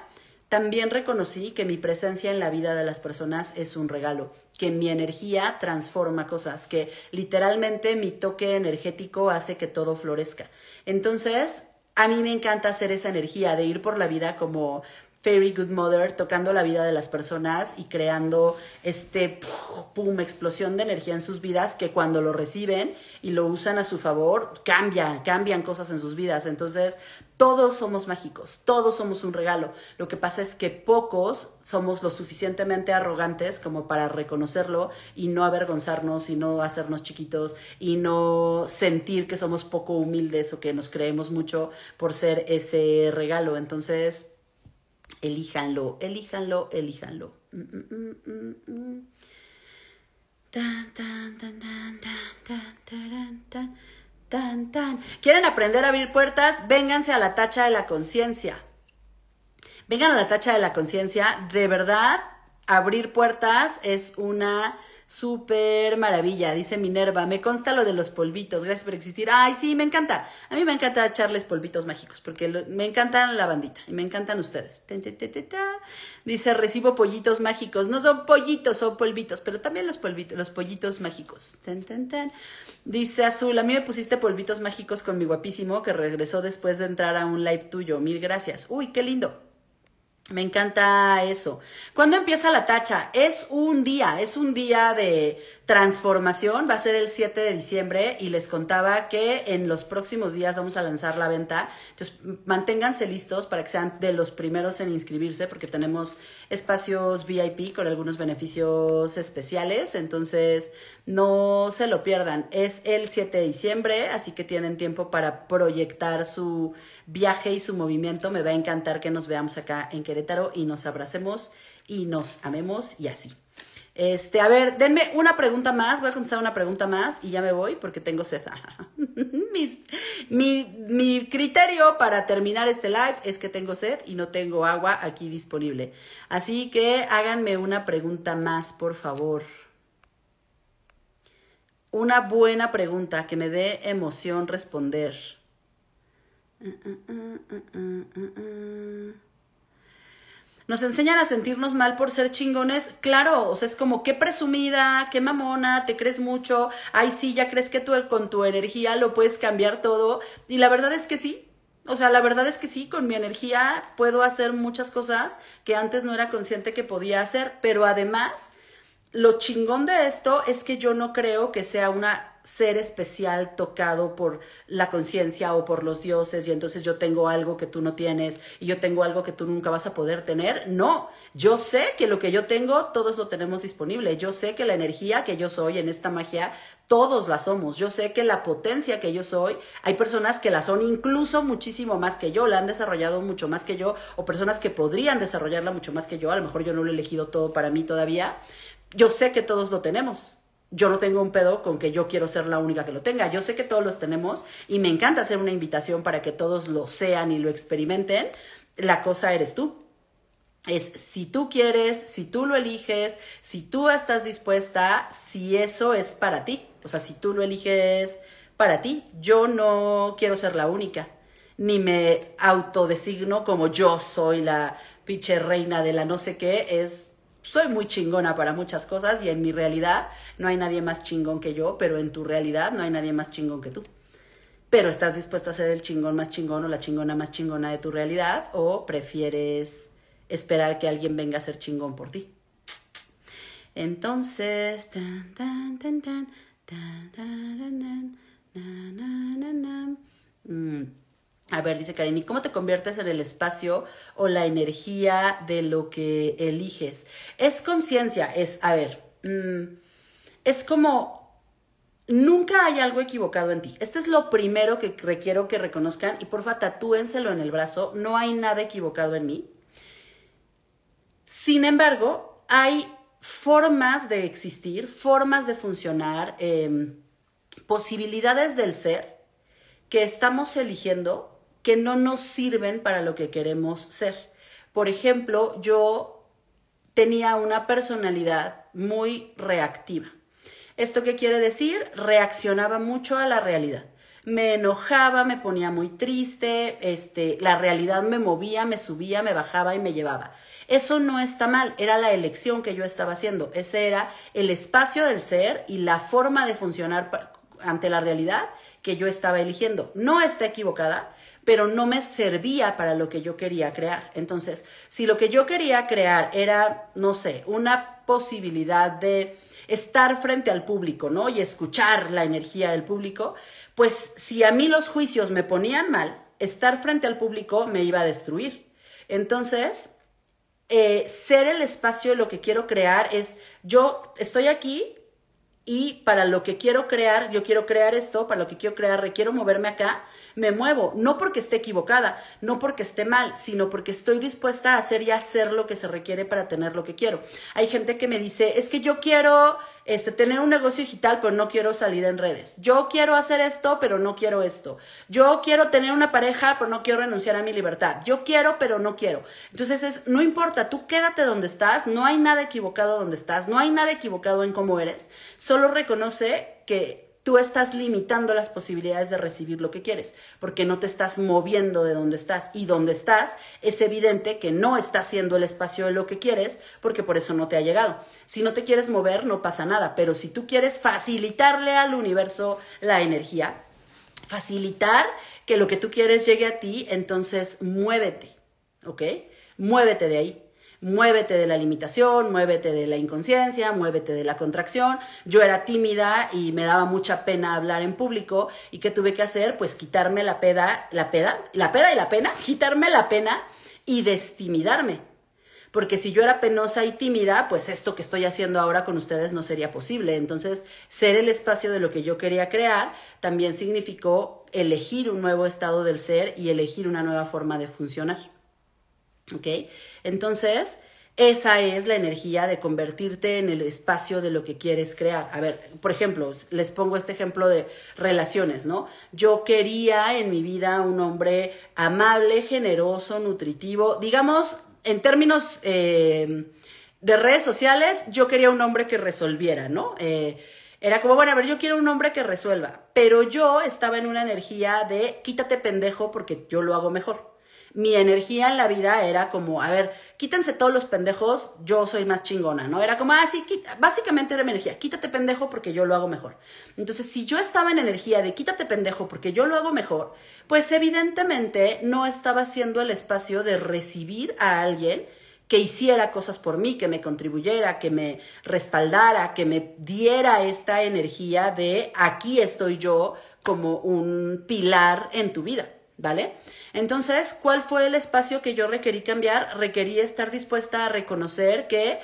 también reconocí que mi presencia en la vida de las personas es un regalo, que mi energía transforma cosas, que literalmente mi toque energético hace que todo florezca. Entonces, a mí me encanta hacer esa energía de ir por la vida como Very Good Mother, tocando la vida de las personas y creando este pum, explosión de energía en sus vidas que cuando lo reciben y lo usan a su favor, cambian, cambian cosas en sus vidas. Entonces, todos somos mágicos, todos somos un regalo. Lo que pasa es que pocos somos lo suficientemente arrogantes como para reconocerlo y no avergonzarnos y no hacernos chiquitos y no sentir que somos poco humildes o que nos creemos mucho por ser ese regalo. Entonces, Elíjanlo, elíjanlo, elíjanlo. ¿Quieren aprender a abrir puertas? Vénganse a la tacha de la conciencia. Vengan a la tacha de la conciencia. De verdad, abrir puertas es una Súper maravilla, dice Minerva. Me consta lo de los polvitos. Gracias por existir. Ay, sí, me encanta. A mí me encanta echarles polvitos mágicos porque me encantan la bandita y me encantan ustedes. dice, recibo pollitos mágicos. No son pollitos, son polvitos, pero también los polvitos, los pollitos mágicos. Dice Azul, a mí me pusiste polvitos mágicos con mi guapísimo que regresó después de entrar a un live tuyo. Mil gracias. Uy, qué lindo. Me encanta eso. ¿Cuándo empieza la tacha? Es un día, es un día de transformación va a ser el 7 de diciembre y les contaba que en los próximos días vamos a lanzar la venta. Entonces, manténganse listos para que sean de los primeros en inscribirse porque tenemos espacios VIP con algunos beneficios especiales. Entonces, no se lo pierdan. Es el 7 de diciembre, así que tienen tiempo para proyectar su viaje y su movimiento. Me va a encantar que nos veamos acá en Querétaro y nos abracemos y nos amemos y así. Este, a ver, denme una pregunta más, voy a contestar una pregunta más y ya me voy porque tengo sed. mi, mi, mi, criterio para terminar este live es que tengo sed y no tengo agua aquí disponible. Así que háganme una pregunta más, por favor. Una buena pregunta que me dé emoción responder. Ah, ah, ah, nos enseñan a sentirnos mal por ser chingones, claro, o sea, es como qué presumida, qué mamona, te crees mucho, ay sí, ya crees que tú con tu energía lo puedes cambiar todo. Y la verdad es que sí, o sea, la verdad es que sí, con mi energía puedo hacer muchas cosas que antes no era consciente que podía hacer, pero además, lo chingón de esto es que yo no creo que sea una ser especial tocado por la conciencia o por los dioses y entonces yo tengo algo que tú no tienes y yo tengo algo que tú nunca vas a poder tener. No, yo sé que lo que yo tengo todos lo tenemos disponible. Yo sé que la energía que yo soy en esta magia todos la somos. Yo sé que la potencia que yo soy, hay personas que la son incluso muchísimo más que yo, la han desarrollado mucho más que yo, o personas que podrían desarrollarla mucho más que yo, a lo mejor yo no lo he elegido todo para mí todavía. Yo sé que todos lo tenemos yo no tengo un pedo con que yo quiero ser la única que lo tenga. Yo sé que todos los tenemos y me encanta hacer una invitación para que todos lo sean y lo experimenten. La cosa eres tú. Es si tú quieres, si tú lo eliges, si tú estás dispuesta, si eso es para ti. O sea, si tú lo eliges para ti. Yo no quiero ser la única, ni me autodesigno como yo soy la pinche reina de la no sé qué. Es soy muy chingona para muchas cosas y en mi realidad no hay nadie más chingón que yo, pero en tu realidad no hay nadie más chingón que tú. Pero estás dispuesto a ser el chingón más chingón o la chingona más chingona de tu realidad o prefieres esperar que alguien venga a ser chingón por ti. Entonces, tan, tan, tan, tan, tan, a ver, dice ¿y ¿cómo te conviertes en el espacio o la energía de lo que eliges? Es conciencia, es, a ver, mm, es como, nunca hay algo equivocado en ti. Este es lo primero que requiero que reconozcan y porfa, tatúenselo en el brazo, no hay nada equivocado en mí. Sin embargo, hay formas de existir, formas de funcionar, em, posibilidades del ser que estamos eligiendo que no nos sirven para lo que queremos ser. Por ejemplo, yo tenía una personalidad muy reactiva. ¿Esto qué quiere decir? Reaccionaba mucho a la realidad. Me enojaba, me ponía muy triste, este, la realidad me movía, me subía, me bajaba y me llevaba. Eso no está mal, era la elección que yo estaba haciendo, ese era el espacio del ser y la forma de funcionar ante la realidad que yo estaba eligiendo. No está equivocada, pero no me servía para lo que yo quería crear. Entonces, si lo que yo quería crear era, no sé, una posibilidad de estar frente al público, ¿no? Y escuchar la energía del público, pues si a mí los juicios me ponían mal, estar frente al público me iba a destruir. Entonces, eh, ser el espacio de lo que quiero crear es, yo estoy aquí y para lo que quiero crear, yo quiero crear esto, para lo que quiero crear requiero moverme acá, me muevo, no porque esté equivocada, no porque esté mal, sino porque estoy dispuesta a hacer y hacer lo que se requiere para tener lo que quiero. Hay gente que me dice, es que yo quiero este, tener un negocio digital, pero no quiero salir en redes. Yo quiero hacer esto, pero no quiero esto. Yo quiero tener una pareja, pero no quiero renunciar a mi libertad. Yo quiero, pero no quiero. Entonces es, no importa, tú quédate donde estás, no hay nada equivocado donde estás, no hay nada equivocado en cómo eres, solo reconoce que tú estás limitando las posibilidades de recibir lo que quieres, porque no te estás moviendo de donde estás. Y donde estás es evidente que no está siendo el espacio de lo que quieres, porque por eso no te ha llegado. Si no te quieres mover, no pasa nada, pero si tú quieres facilitarle al universo la energía, facilitar que lo que tú quieres llegue a ti, entonces muévete, ¿ok? Muévete de ahí. Muévete de la limitación, muévete de la inconsciencia, muévete de la contracción. Yo era tímida y me daba mucha pena hablar en público y ¿qué tuve que hacer? Pues quitarme la peda, la peda, la peda y la pena, quitarme la pena y destimidarme. Porque si yo era penosa y tímida, pues esto que estoy haciendo ahora con ustedes no sería posible. Entonces, ser el espacio de lo que yo quería crear también significó elegir un nuevo estado del ser y elegir una nueva forma de funcionar. ¿Ok? Entonces, esa es la energía de convertirte en el espacio de lo que quieres crear. A ver, por ejemplo, les pongo este ejemplo de relaciones, ¿no? Yo quería en mi vida un hombre amable, generoso, nutritivo, digamos, en términos eh, de redes sociales, yo quería un hombre que resolviera, ¿no? Eh, era como, bueno, a ver, yo quiero un hombre que resuelva, pero yo estaba en una energía de quítate pendejo porque yo lo hago mejor mi energía en la vida era como, a ver, quítense todos los pendejos, yo soy más chingona, ¿no? Era como, ah, sí, básicamente era mi energía, quítate pendejo porque yo lo hago mejor. Entonces, si yo estaba en energía de quítate pendejo porque yo lo hago mejor, pues evidentemente no estaba haciendo el espacio de recibir a alguien que hiciera cosas por mí, que me contribuyera, que me respaldara, que me diera esta energía de aquí estoy yo como un pilar en tu vida. ¿vale? Entonces, ¿cuál fue el espacio que yo requerí cambiar? Requerí estar dispuesta a reconocer que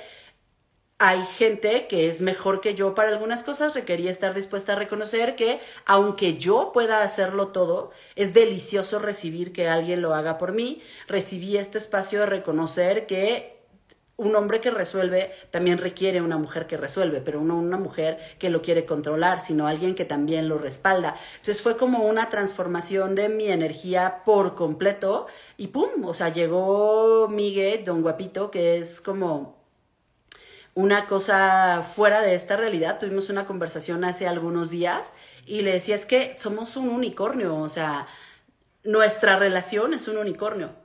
hay gente que es mejor que yo para algunas cosas, requerí estar dispuesta a reconocer que aunque yo pueda hacerlo todo, es delicioso recibir que alguien lo haga por mí. Recibí este espacio de reconocer que un hombre que resuelve también requiere una mujer que resuelve, pero no una mujer que lo quiere controlar, sino alguien que también lo respalda. Entonces fue como una transformación de mi energía por completo y ¡pum! O sea, llegó Miguel, don guapito, que es como una cosa fuera de esta realidad. Tuvimos una conversación hace algunos días y le decía es que somos un unicornio, o sea, nuestra relación es un unicornio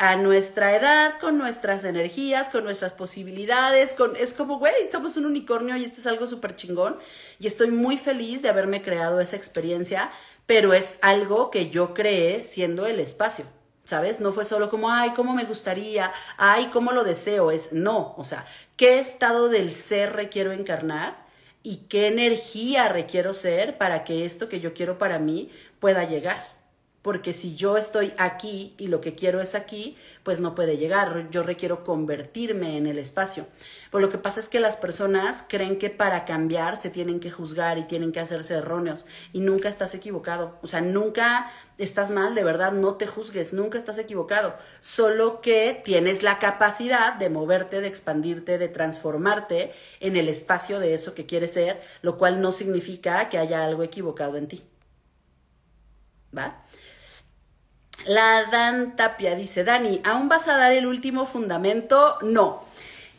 a nuestra edad, con nuestras energías, con nuestras posibilidades, con, es como, güey, somos un unicornio y esto es algo súper chingón y estoy muy feliz de haberme creado esa experiencia, pero es algo que yo creé siendo el espacio. ¿Sabes? No fue solo como, ay, cómo me gustaría, ay, cómo lo deseo. Es no. O sea, ¿qué estado del ser requiero encarnar? ¿Y qué energía requiero ser para que esto que yo quiero para mí pueda llegar? porque si yo estoy aquí y lo que quiero es aquí, pues no puede llegar, yo requiero convertirme en el espacio. Por lo que pasa es que las personas creen que para cambiar se tienen que juzgar y tienen que hacerse erróneos y nunca estás equivocado, o sea, nunca estás mal, de verdad, no te juzgues, nunca estás equivocado, solo que tienes la capacidad de moverte, de expandirte, de transformarte en el espacio de eso que quieres ser, lo cual no significa que haya algo equivocado en ti. ¿Va? La Dan Tapia dice, Dani, ¿aún vas a dar el último fundamento? No.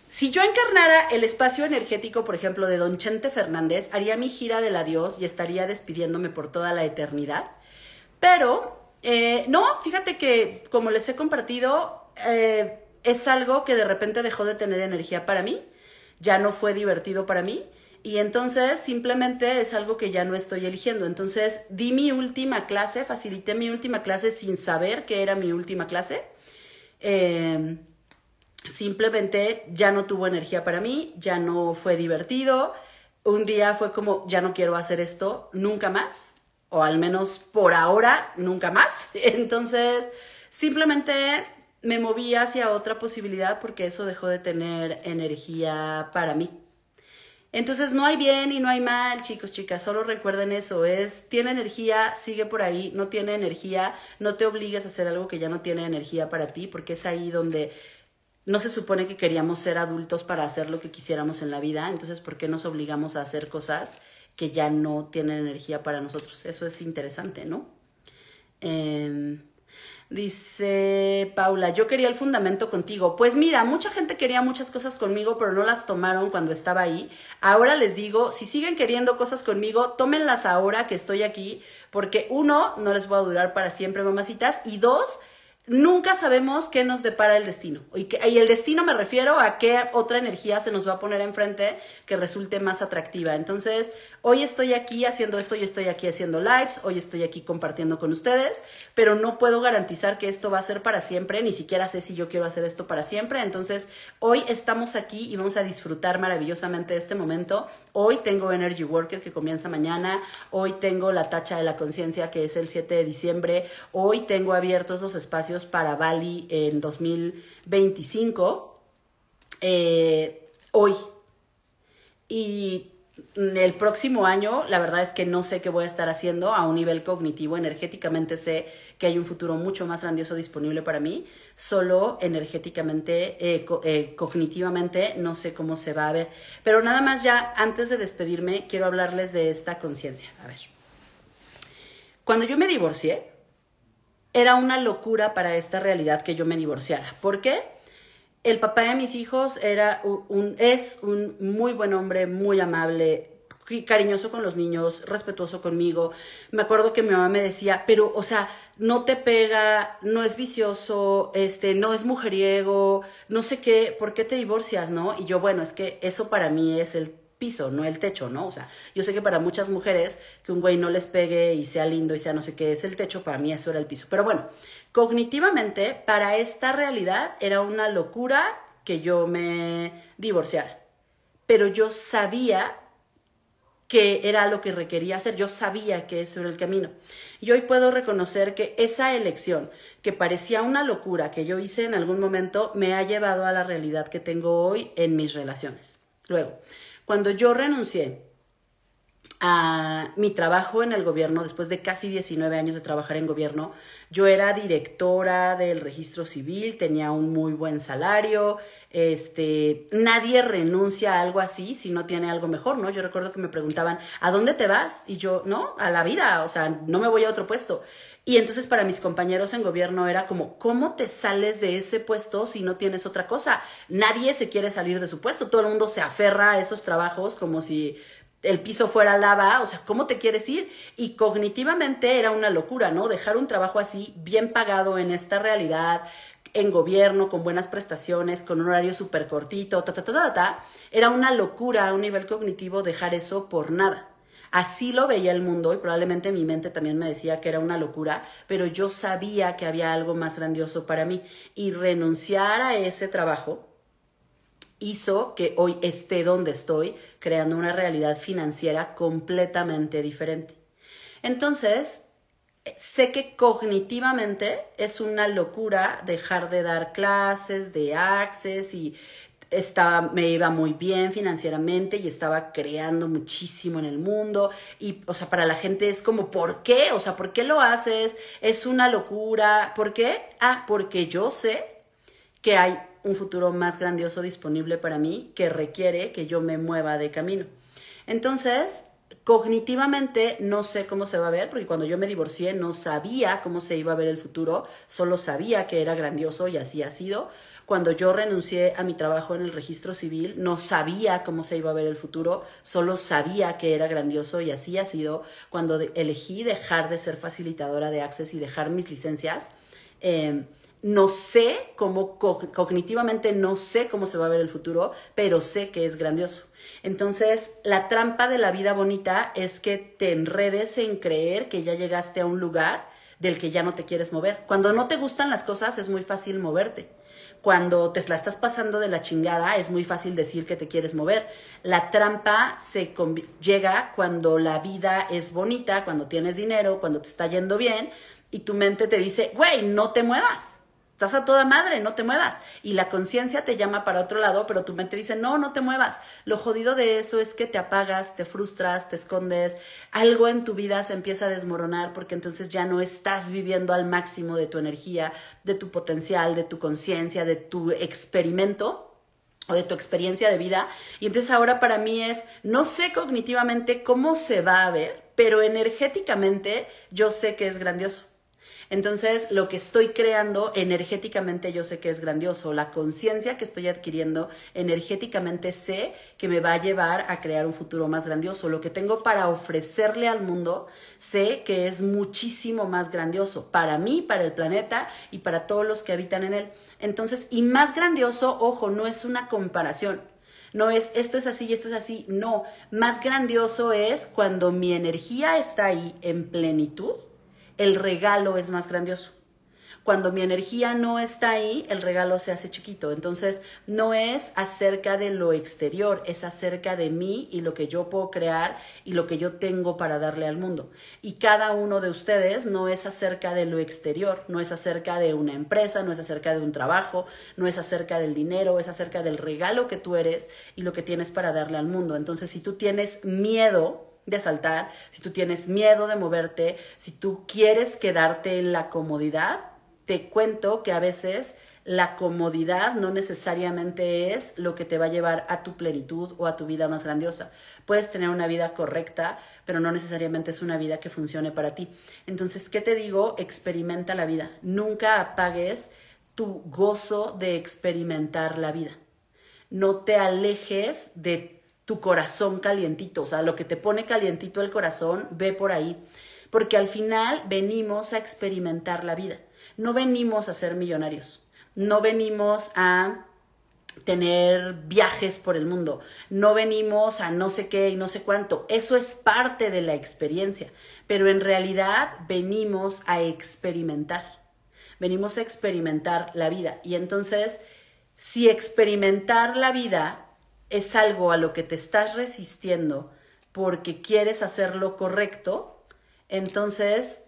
Si yo encarnara el espacio energético, por ejemplo, de Don Chente Fernández, haría mi gira del adiós y estaría despidiéndome por toda la eternidad. Pero, eh, no, fíjate que como les he compartido, eh, es algo que de repente dejó de tener energía para mí, ya no fue divertido para mí y entonces simplemente es algo que ya no estoy eligiendo. Entonces di mi última clase, facilité mi última clase sin saber que era mi última clase. Em, simplemente ya no tuvo energía para mí, ya no fue divertido. Un día fue como, ya no quiero hacer esto nunca más, o al menos por ahora nunca más. Entonces, simplemente me moví hacia otra posibilidad porque eso dejó de tener energía para mí. Entonces no hay bien y no hay mal, chicos, chicas, solo recuerden eso, es, tiene energía, sigue por ahí, no tiene energía, no te obligues a hacer algo que ya no tiene energía para ti, porque es ahí donde no se supone que queríamos ser adultos para hacer lo que quisiéramos en la vida, entonces ¿por qué nos obligamos a hacer cosas que ya no tienen energía para nosotros? Eso es interesante, ¿no? Em, Dice Paula, yo quería el fundamento contigo. Pues mira, mucha gente quería muchas cosas conmigo, pero no las tomaron cuando estaba ahí. Ahora les digo, si siguen queriendo cosas conmigo, tómenlas ahora que estoy aquí, porque uno, no les voy a durar para siempre, mamacitas, y dos, nunca sabemos qué nos depara el destino. Y, que, el destino me refiero a qué otra energía se nos va a poner enfrente que resulte más atractiva. Entonces, hoy estoy aquí haciendo esto, y estoy aquí haciendo lives, hoy estoy aquí compartiendo con ustedes, pero no puedo garantizar que esto va a ser para siempre, ni siquiera sé si yo quiero hacer esto para siempre. Entonces, hoy estamos aquí y vamos a disfrutar maravillosamente este momento. Hoy tengo Energy Worker que comienza mañana, hoy tengo la tacha de la conciencia que es el 7 de diciembre, hoy tengo abiertos los espacios para Bali en 2025, eh, hoy. Y el próximo año, la verdad es que no sé qué voy a estar haciendo a un nivel cognitivo, energéticamente sé que hay un futuro mucho más grandioso disponible para mí, solo energéticamente, eh, eh, cognitivamente, no sé cómo se va a ver. Pero nada más ya, antes de despedirme, quiero hablarles de esta conciencia. A ver, cuando yo me divorcié, era una locura para esta realidad que yo me divorciara. ¿Por qué? El papá de mis hijos era un, es un muy buen hombre, muy amable, cariñoso con los niños, respetuoso conmigo. Me acuerdo que mi mamá me decía, pero, o sea, no te pega, no es vicioso, este, no es mujeriego, no sé qué, ¿por qué te divorcias, no? Y yo, bueno, es que eso para mí es el piso, no el techo, ¿no? O sea, yo sé que para muchas mujeres que un güey no les pegue y sea lindo y sea no sé qué es el techo, para mí eso era el piso. Pero bueno, cognitivamente para esta realidad era una locura que yo me divorciara. Pero yo sabía que era lo que requería hacer. Yo sabía que eso era el camino. Y hoy puedo reconocer que esa elección, que parecía una locura que yo hice en algún momento, me ha llevado a la realidad que tengo hoy en mis relaciones. Luego, cuando yo renuncié a mi trabajo en el gobierno, después de casi 19 años de trabajar en gobierno, yo era directora del registro civil, tenía un muy buen salario, este, nadie renuncia a algo así si no tiene algo mejor, ¿no? Yo recuerdo que me preguntaban, ¿a dónde te vas? Y yo, no, a la vida, o sea, no me voy a otro puesto. Y entonces para mis compañeros en gobierno era como, ¿cómo te sales de ese puesto si no tienes otra cosa? Nadie se quiere salir de su puesto, todo el mundo se aferra a esos trabajos como si el piso fuera lava, o sea, ¿cómo te quieres ir? Y cognitivamente era una locura, ¿no? Dejar un trabajo así, bien pagado en esta realidad, en gobierno, con buenas prestaciones, con un horario súper cortito, ta, ta, ta, ta, ta, era una locura a un nivel cognitivo dejar eso por nada. Así lo veía el mundo y probablemente mi mente también me decía que era una locura, pero yo sabía que había algo más grandioso para mí y renunciar a ese trabajo hizo que hoy esté donde estoy, creando una realidad financiera completamente diferente. Entonces, sé que cognitivamente es una locura dejar de dar clases, de access y estaba, me iba muy bien financieramente y estaba creando muchísimo en el mundo. Y, o sea, para la gente es como, ¿por qué? O sea, ¿por qué lo haces? Es una locura. ¿Por qué? Ah, porque yo sé que hay un futuro más grandioso disponible para mí que requiere que yo me mueva de camino. Entonces, cognitivamente no sé cómo se va a ver, porque cuando yo me divorcié no sabía cómo se iba a ver el futuro, solo sabía que era grandioso y así ha sido. Cuando yo renuncié a mi trabajo en el registro civil, no sabía cómo se iba a ver el futuro, solo sabía que era grandioso y así ha sido. Cuando elegí dejar de ser facilitadora de Access y dejar mis licencias, em, no sé cómo, cognitivamente no sé cómo se va a ver el futuro, pero sé que es grandioso. Entonces, la trampa de la vida bonita es que te enredes en creer que ya llegaste a un lugar del que ya no te quieres mover. Cuando no te gustan las cosas es muy fácil moverte. Cuando te la estás pasando de la chingada es muy fácil decir que te quieres mover. La trampa se llega cuando la vida es bonita, cuando tienes dinero, cuando te está yendo bien y tu mente te dice, güey, no te muevas Estás a toda madre, no te muevas. Y la conciencia te llama para otro lado, pero tu mente dice, no, no te muevas. Lo jodido de eso es que te apagas, te frustras, te escondes. Algo en tu vida se empieza a desmoronar porque entonces ya no estás viviendo al máximo de tu energía, de tu potencial, de tu conciencia, de tu experimento o de tu experiencia de vida. Y entonces ahora para mí es, no sé cognitivamente cómo se va a ver, pero energéticamente yo sé que es grandioso entonces, lo que estoy creando energéticamente yo sé que es grandioso. La conciencia que estoy adquiriendo energéticamente sé que me va a llevar a crear un futuro más grandioso. Lo que tengo para ofrecerle al mundo sé que es muchísimo más grandioso para mí, para el planeta y para todos los que habitan en él. Entonces, y más grandioso, ojo, no es una comparación. No es esto es así y esto es así. No, más grandioso es cuando mi energía está ahí en plenitud el regalo es más grandioso. Cuando mi energía no está ahí, el regalo se hace chiquito. Entonces, no es acerca de lo exterior, es acerca de mí y lo que yo puedo crear y lo que yo tengo para darle al mundo. Y cada uno de ustedes no es acerca de lo exterior, no es acerca de una empresa, no es acerca de un trabajo, no es acerca del dinero, es acerca del regalo que tú eres y lo que tienes para darle al mundo. Entonces, si tú tienes miedo, de saltar, si tú tienes miedo de moverte, si tú quieres quedarte en la comodidad, te cuento que a veces la comodidad no necesariamente es lo que te va a llevar a tu plenitud o a tu vida más grandiosa. Puedes tener una vida correcta, pero no necesariamente es una vida que funcione para ti. Entonces, ¿qué te digo? Experimenta la vida. Nunca apagues tu gozo de experimentar la vida. No te alejes de tu corazón calientito, o sea, lo que te pone calientito el corazón, ve por ahí, porque al final venimos a experimentar la vida, no venimos a ser millonarios, no venimos a tener viajes por el mundo, no venimos a no sé qué y no sé cuánto, eso es parte de la experiencia, pero en realidad venimos a experimentar, venimos a experimentar la vida y entonces si experimentar la vida es algo a lo que te estás resistiendo porque quieres hacer lo correcto, entonces,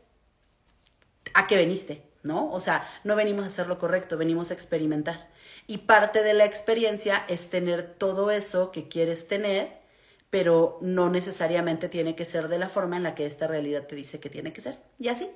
¿a qué veniste? ¿No? O sea, no venimos a hacer lo correcto, venimos a experimentar. Y parte de la experiencia es tener todo eso que quieres tener, pero no necesariamente tiene que ser de la forma en la que esta realidad te dice que tiene que ser. Y así.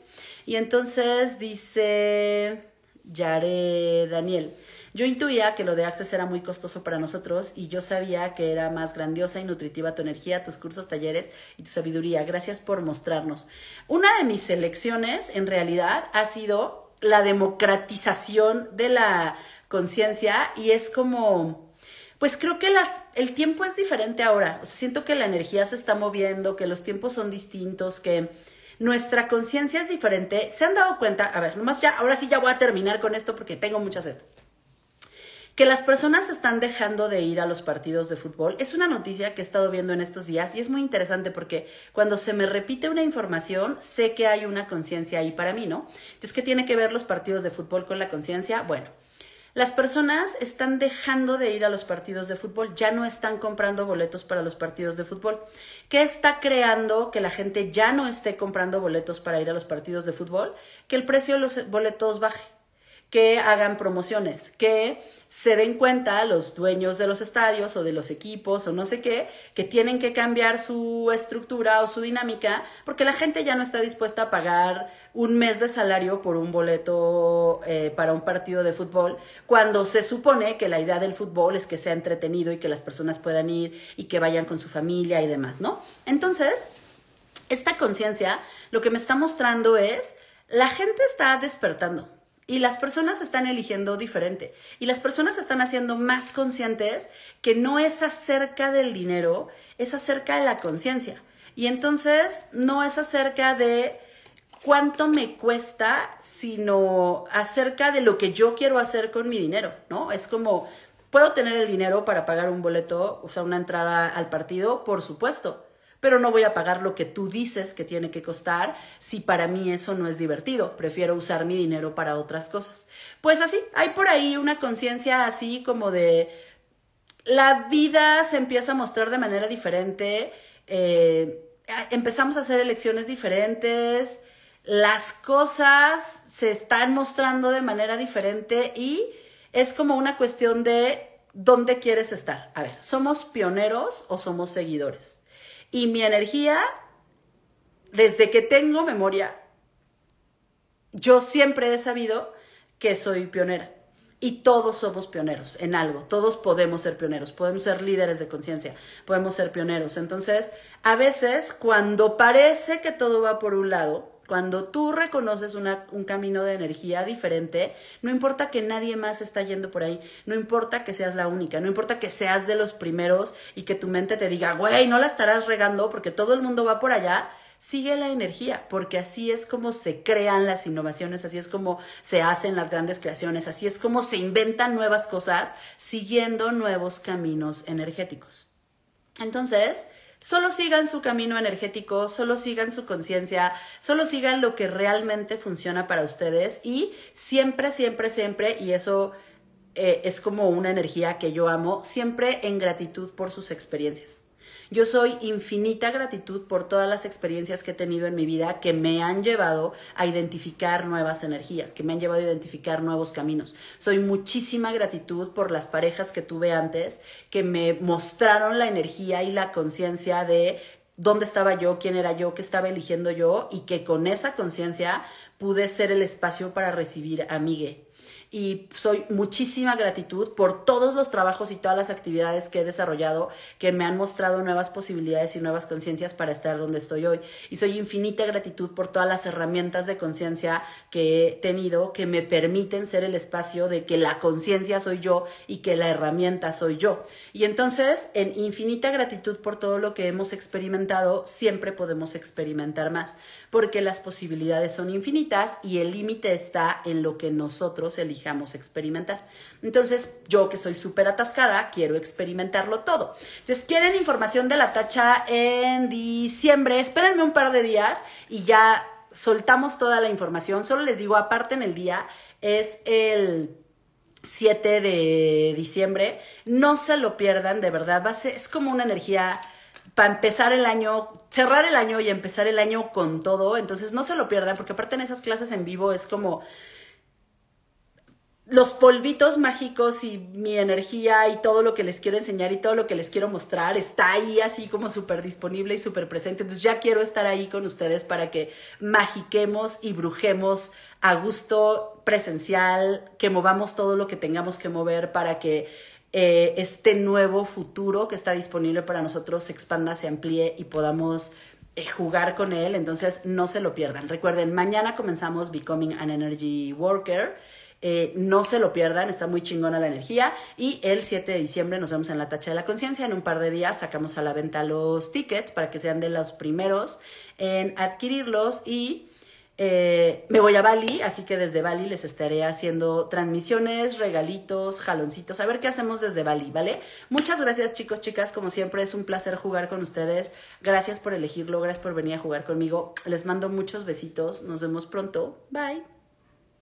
Y entonces dice Yare Daniel, yo intuía que lo de Access era muy costoso para nosotros y yo sabía que era más grandiosa y nutritiva tu energía, tus cursos, talleres y tu sabiduría. Gracias por mostrarnos. Una de mis elecciones, en realidad, ha sido la democratización de la conciencia y es como... Pues creo que el tiempo es diferente ahora. O sea, siento que la energía se está moviendo, que los tiempos son distintos, que nuestra conciencia es diferente. ¿Se han dado cuenta? A ver, nomás ya, ahora sí ya voy a terminar con esto porque tengo mucha sed. Que las personas están dejando de ir a los partidos de fútbol es una noticia que he estado viendo en estos días y es muy interesante porque cuando se me repite una información sé que hay una conciencia ahí para mí, ¿no? Entonces, ¿qué tiene que ver los partidos de fútbol con la conciencia? Bueno, las personas están dejando de ir a los partidos de fútbol, ya no están comprando boletos para los partidos de fútbol. ¿Qué está creando que la gente ya no esté comprando boletos para ir a los partidos de fútbol? Que el precio de los boletos baje que hagan promociones, que se den cuenta los dueños de los estadios o de los equipos o no sé qué, que tienen que cambiar su estructura o su dinámica, porque la gente ya no está dispuesta a pagar un mes de salario por un boleto eh, para un partido de fútbol, cuando se supone que la idea del fútbol es que sea entretenido y que las personas puedan ir y que vayan con su familia y demás, ¿no? Entonces, esta conciencia lo que me está mostrando es, la gente está despertando y las personas están eligiendo diferente. Y las personas están haciendo más conscientes que no es acerca del dinero, es acerca de la conciencia. Y entonces no es acerca de cuánto me cuesta, sino acerca de lo que yo quiero hacer con mi dinero, ¿no? Es como, ¿puedo tener el dinero para pagar un boleto, o sea, una entrada al partido? Por supuesto pero no voy a pagar lo que tú dices que tiene que costar si para mí eso no es divertido. Prefiero usar mi dinero para otras cosas. Pues así, hay por ahí una conciencia así como de la vida se empieza a mostrar de manera diferente, eh, empezamos a hacer elecciones diferentes, las cosas se están mostrando de manera diferente y es como una cuestión de dónde quieres estar. A ver, ¿somos pioneros o somos seguidores? Y mi energía, desde que tengo memoria, yo siempre he sabido que soy pionera. Y todos somos pioneros en algo, todos podemos ser pioneros, podemos ser líderes de conciencia, podemos ser pioneros. Entonces, a veces cuando parece que todo va por un lado, cuando tú reconoces un camino de energía diferente, no importa que nadie más está yendo por ahí, no importa que seas la única, no importa que seas de los primeros y que tu mente te diga, güey, no la estarás regando porque todo el mundo va por allá, sigue la energía, porque así es como se crean las innovaciones, así es como se hacen las grandes creaciones, así es como se inventan nuevas cosas siguiendo nuevos caminos energéticos. Entonces, Solo sigan su camino energético, solo sigan su conciencia, solo sigan lo que realmente funciona para ustedes y siempre, siempre, siempre, y eso eh, es como una energía que yo amo, siempre en gratitud por sus experiencias. Yo soy infinita gratitud por todas las experiencias que he tenido en mi vida que me han llevado a identificar nuevas energías, que me han llevado a identificar nuevos caminos. Soy muchísima gratitud por las parejas que tuve antes, que me mostraron la energía y la conciencia de dónde estaba yo, quién era yo, qué estaba eligiendo yo y que con esa conciencia pude ser el espacio para recibir a Miguel y soy muchísima gratitud por todos los trabajos y todas las actividades que he desarrollado que me han mostrado nuevas posibilidades y nuevas conciencias para estar donde estoy hoy. Y soy infinita gratitud por todas las herramientas de conciencia que he tenido que me permiten ser el espacio de que la conciencia soy yo y que la herramienta soy yo. Y entonces, en infinita gratitud por todo lo que hemos experimentado, siempre podemos experimentar más, porque las posibilidades son infinitas y el límite está en lo que nosotros eligimos elijamos experimentar. Entonces, yo que soy súper atascada, quiero experimentarlo todo. Entonces, quieren información de la tacha en diciembre. Espérenme un par de días y ya soltamos toda la información. Solo les digo, aparte en el día, es el 7 de diciembre. No se lo pierdan, de verdad. es como una energía para empezar el año, cerrar el año y empezar el año con todo. Entonces no se lo pierdan, porque aparte en esas clases en vivo es como los polvitos mágicos y mi energía y todo lo que les quiero enseñar y todo lo que les quiero mostrar está ahí así como súper disponible y súper presente. Entonces ya quiero estar ahí con ustedes para que magiquemos y brujemos a gusto presencial, que movamos todo lo que tengamos que mover para que eh, este nuevo futuro que está disponible para nosotros se expanda, se amplíe y podamos eh, jugar con él, entonces no se lo pierdan. Recuerden, mañana comenzamos Becoming an Energy Worker eh, no se lo pierdan, está muy chingona la energía. Y el 7 de diciembre nos vemos en la tacha de la conciencia. En un par de días sacamos a la venta los tickets para que sean de los primeros en adquirirlos y... Eh, me voy a Bali, así que desde Bali les estaré haciendo transmisiones, regalitos, jaloncitos, a ver qué hacemos desde Bali, ¿vale? Muchas gracias chicos, chicas, como siempre es un placer jugar con ustedes, gracias por elegirlo, gracias por venir a jugar conmigo, les mando muchos besitos, nos vemos pronto, bye.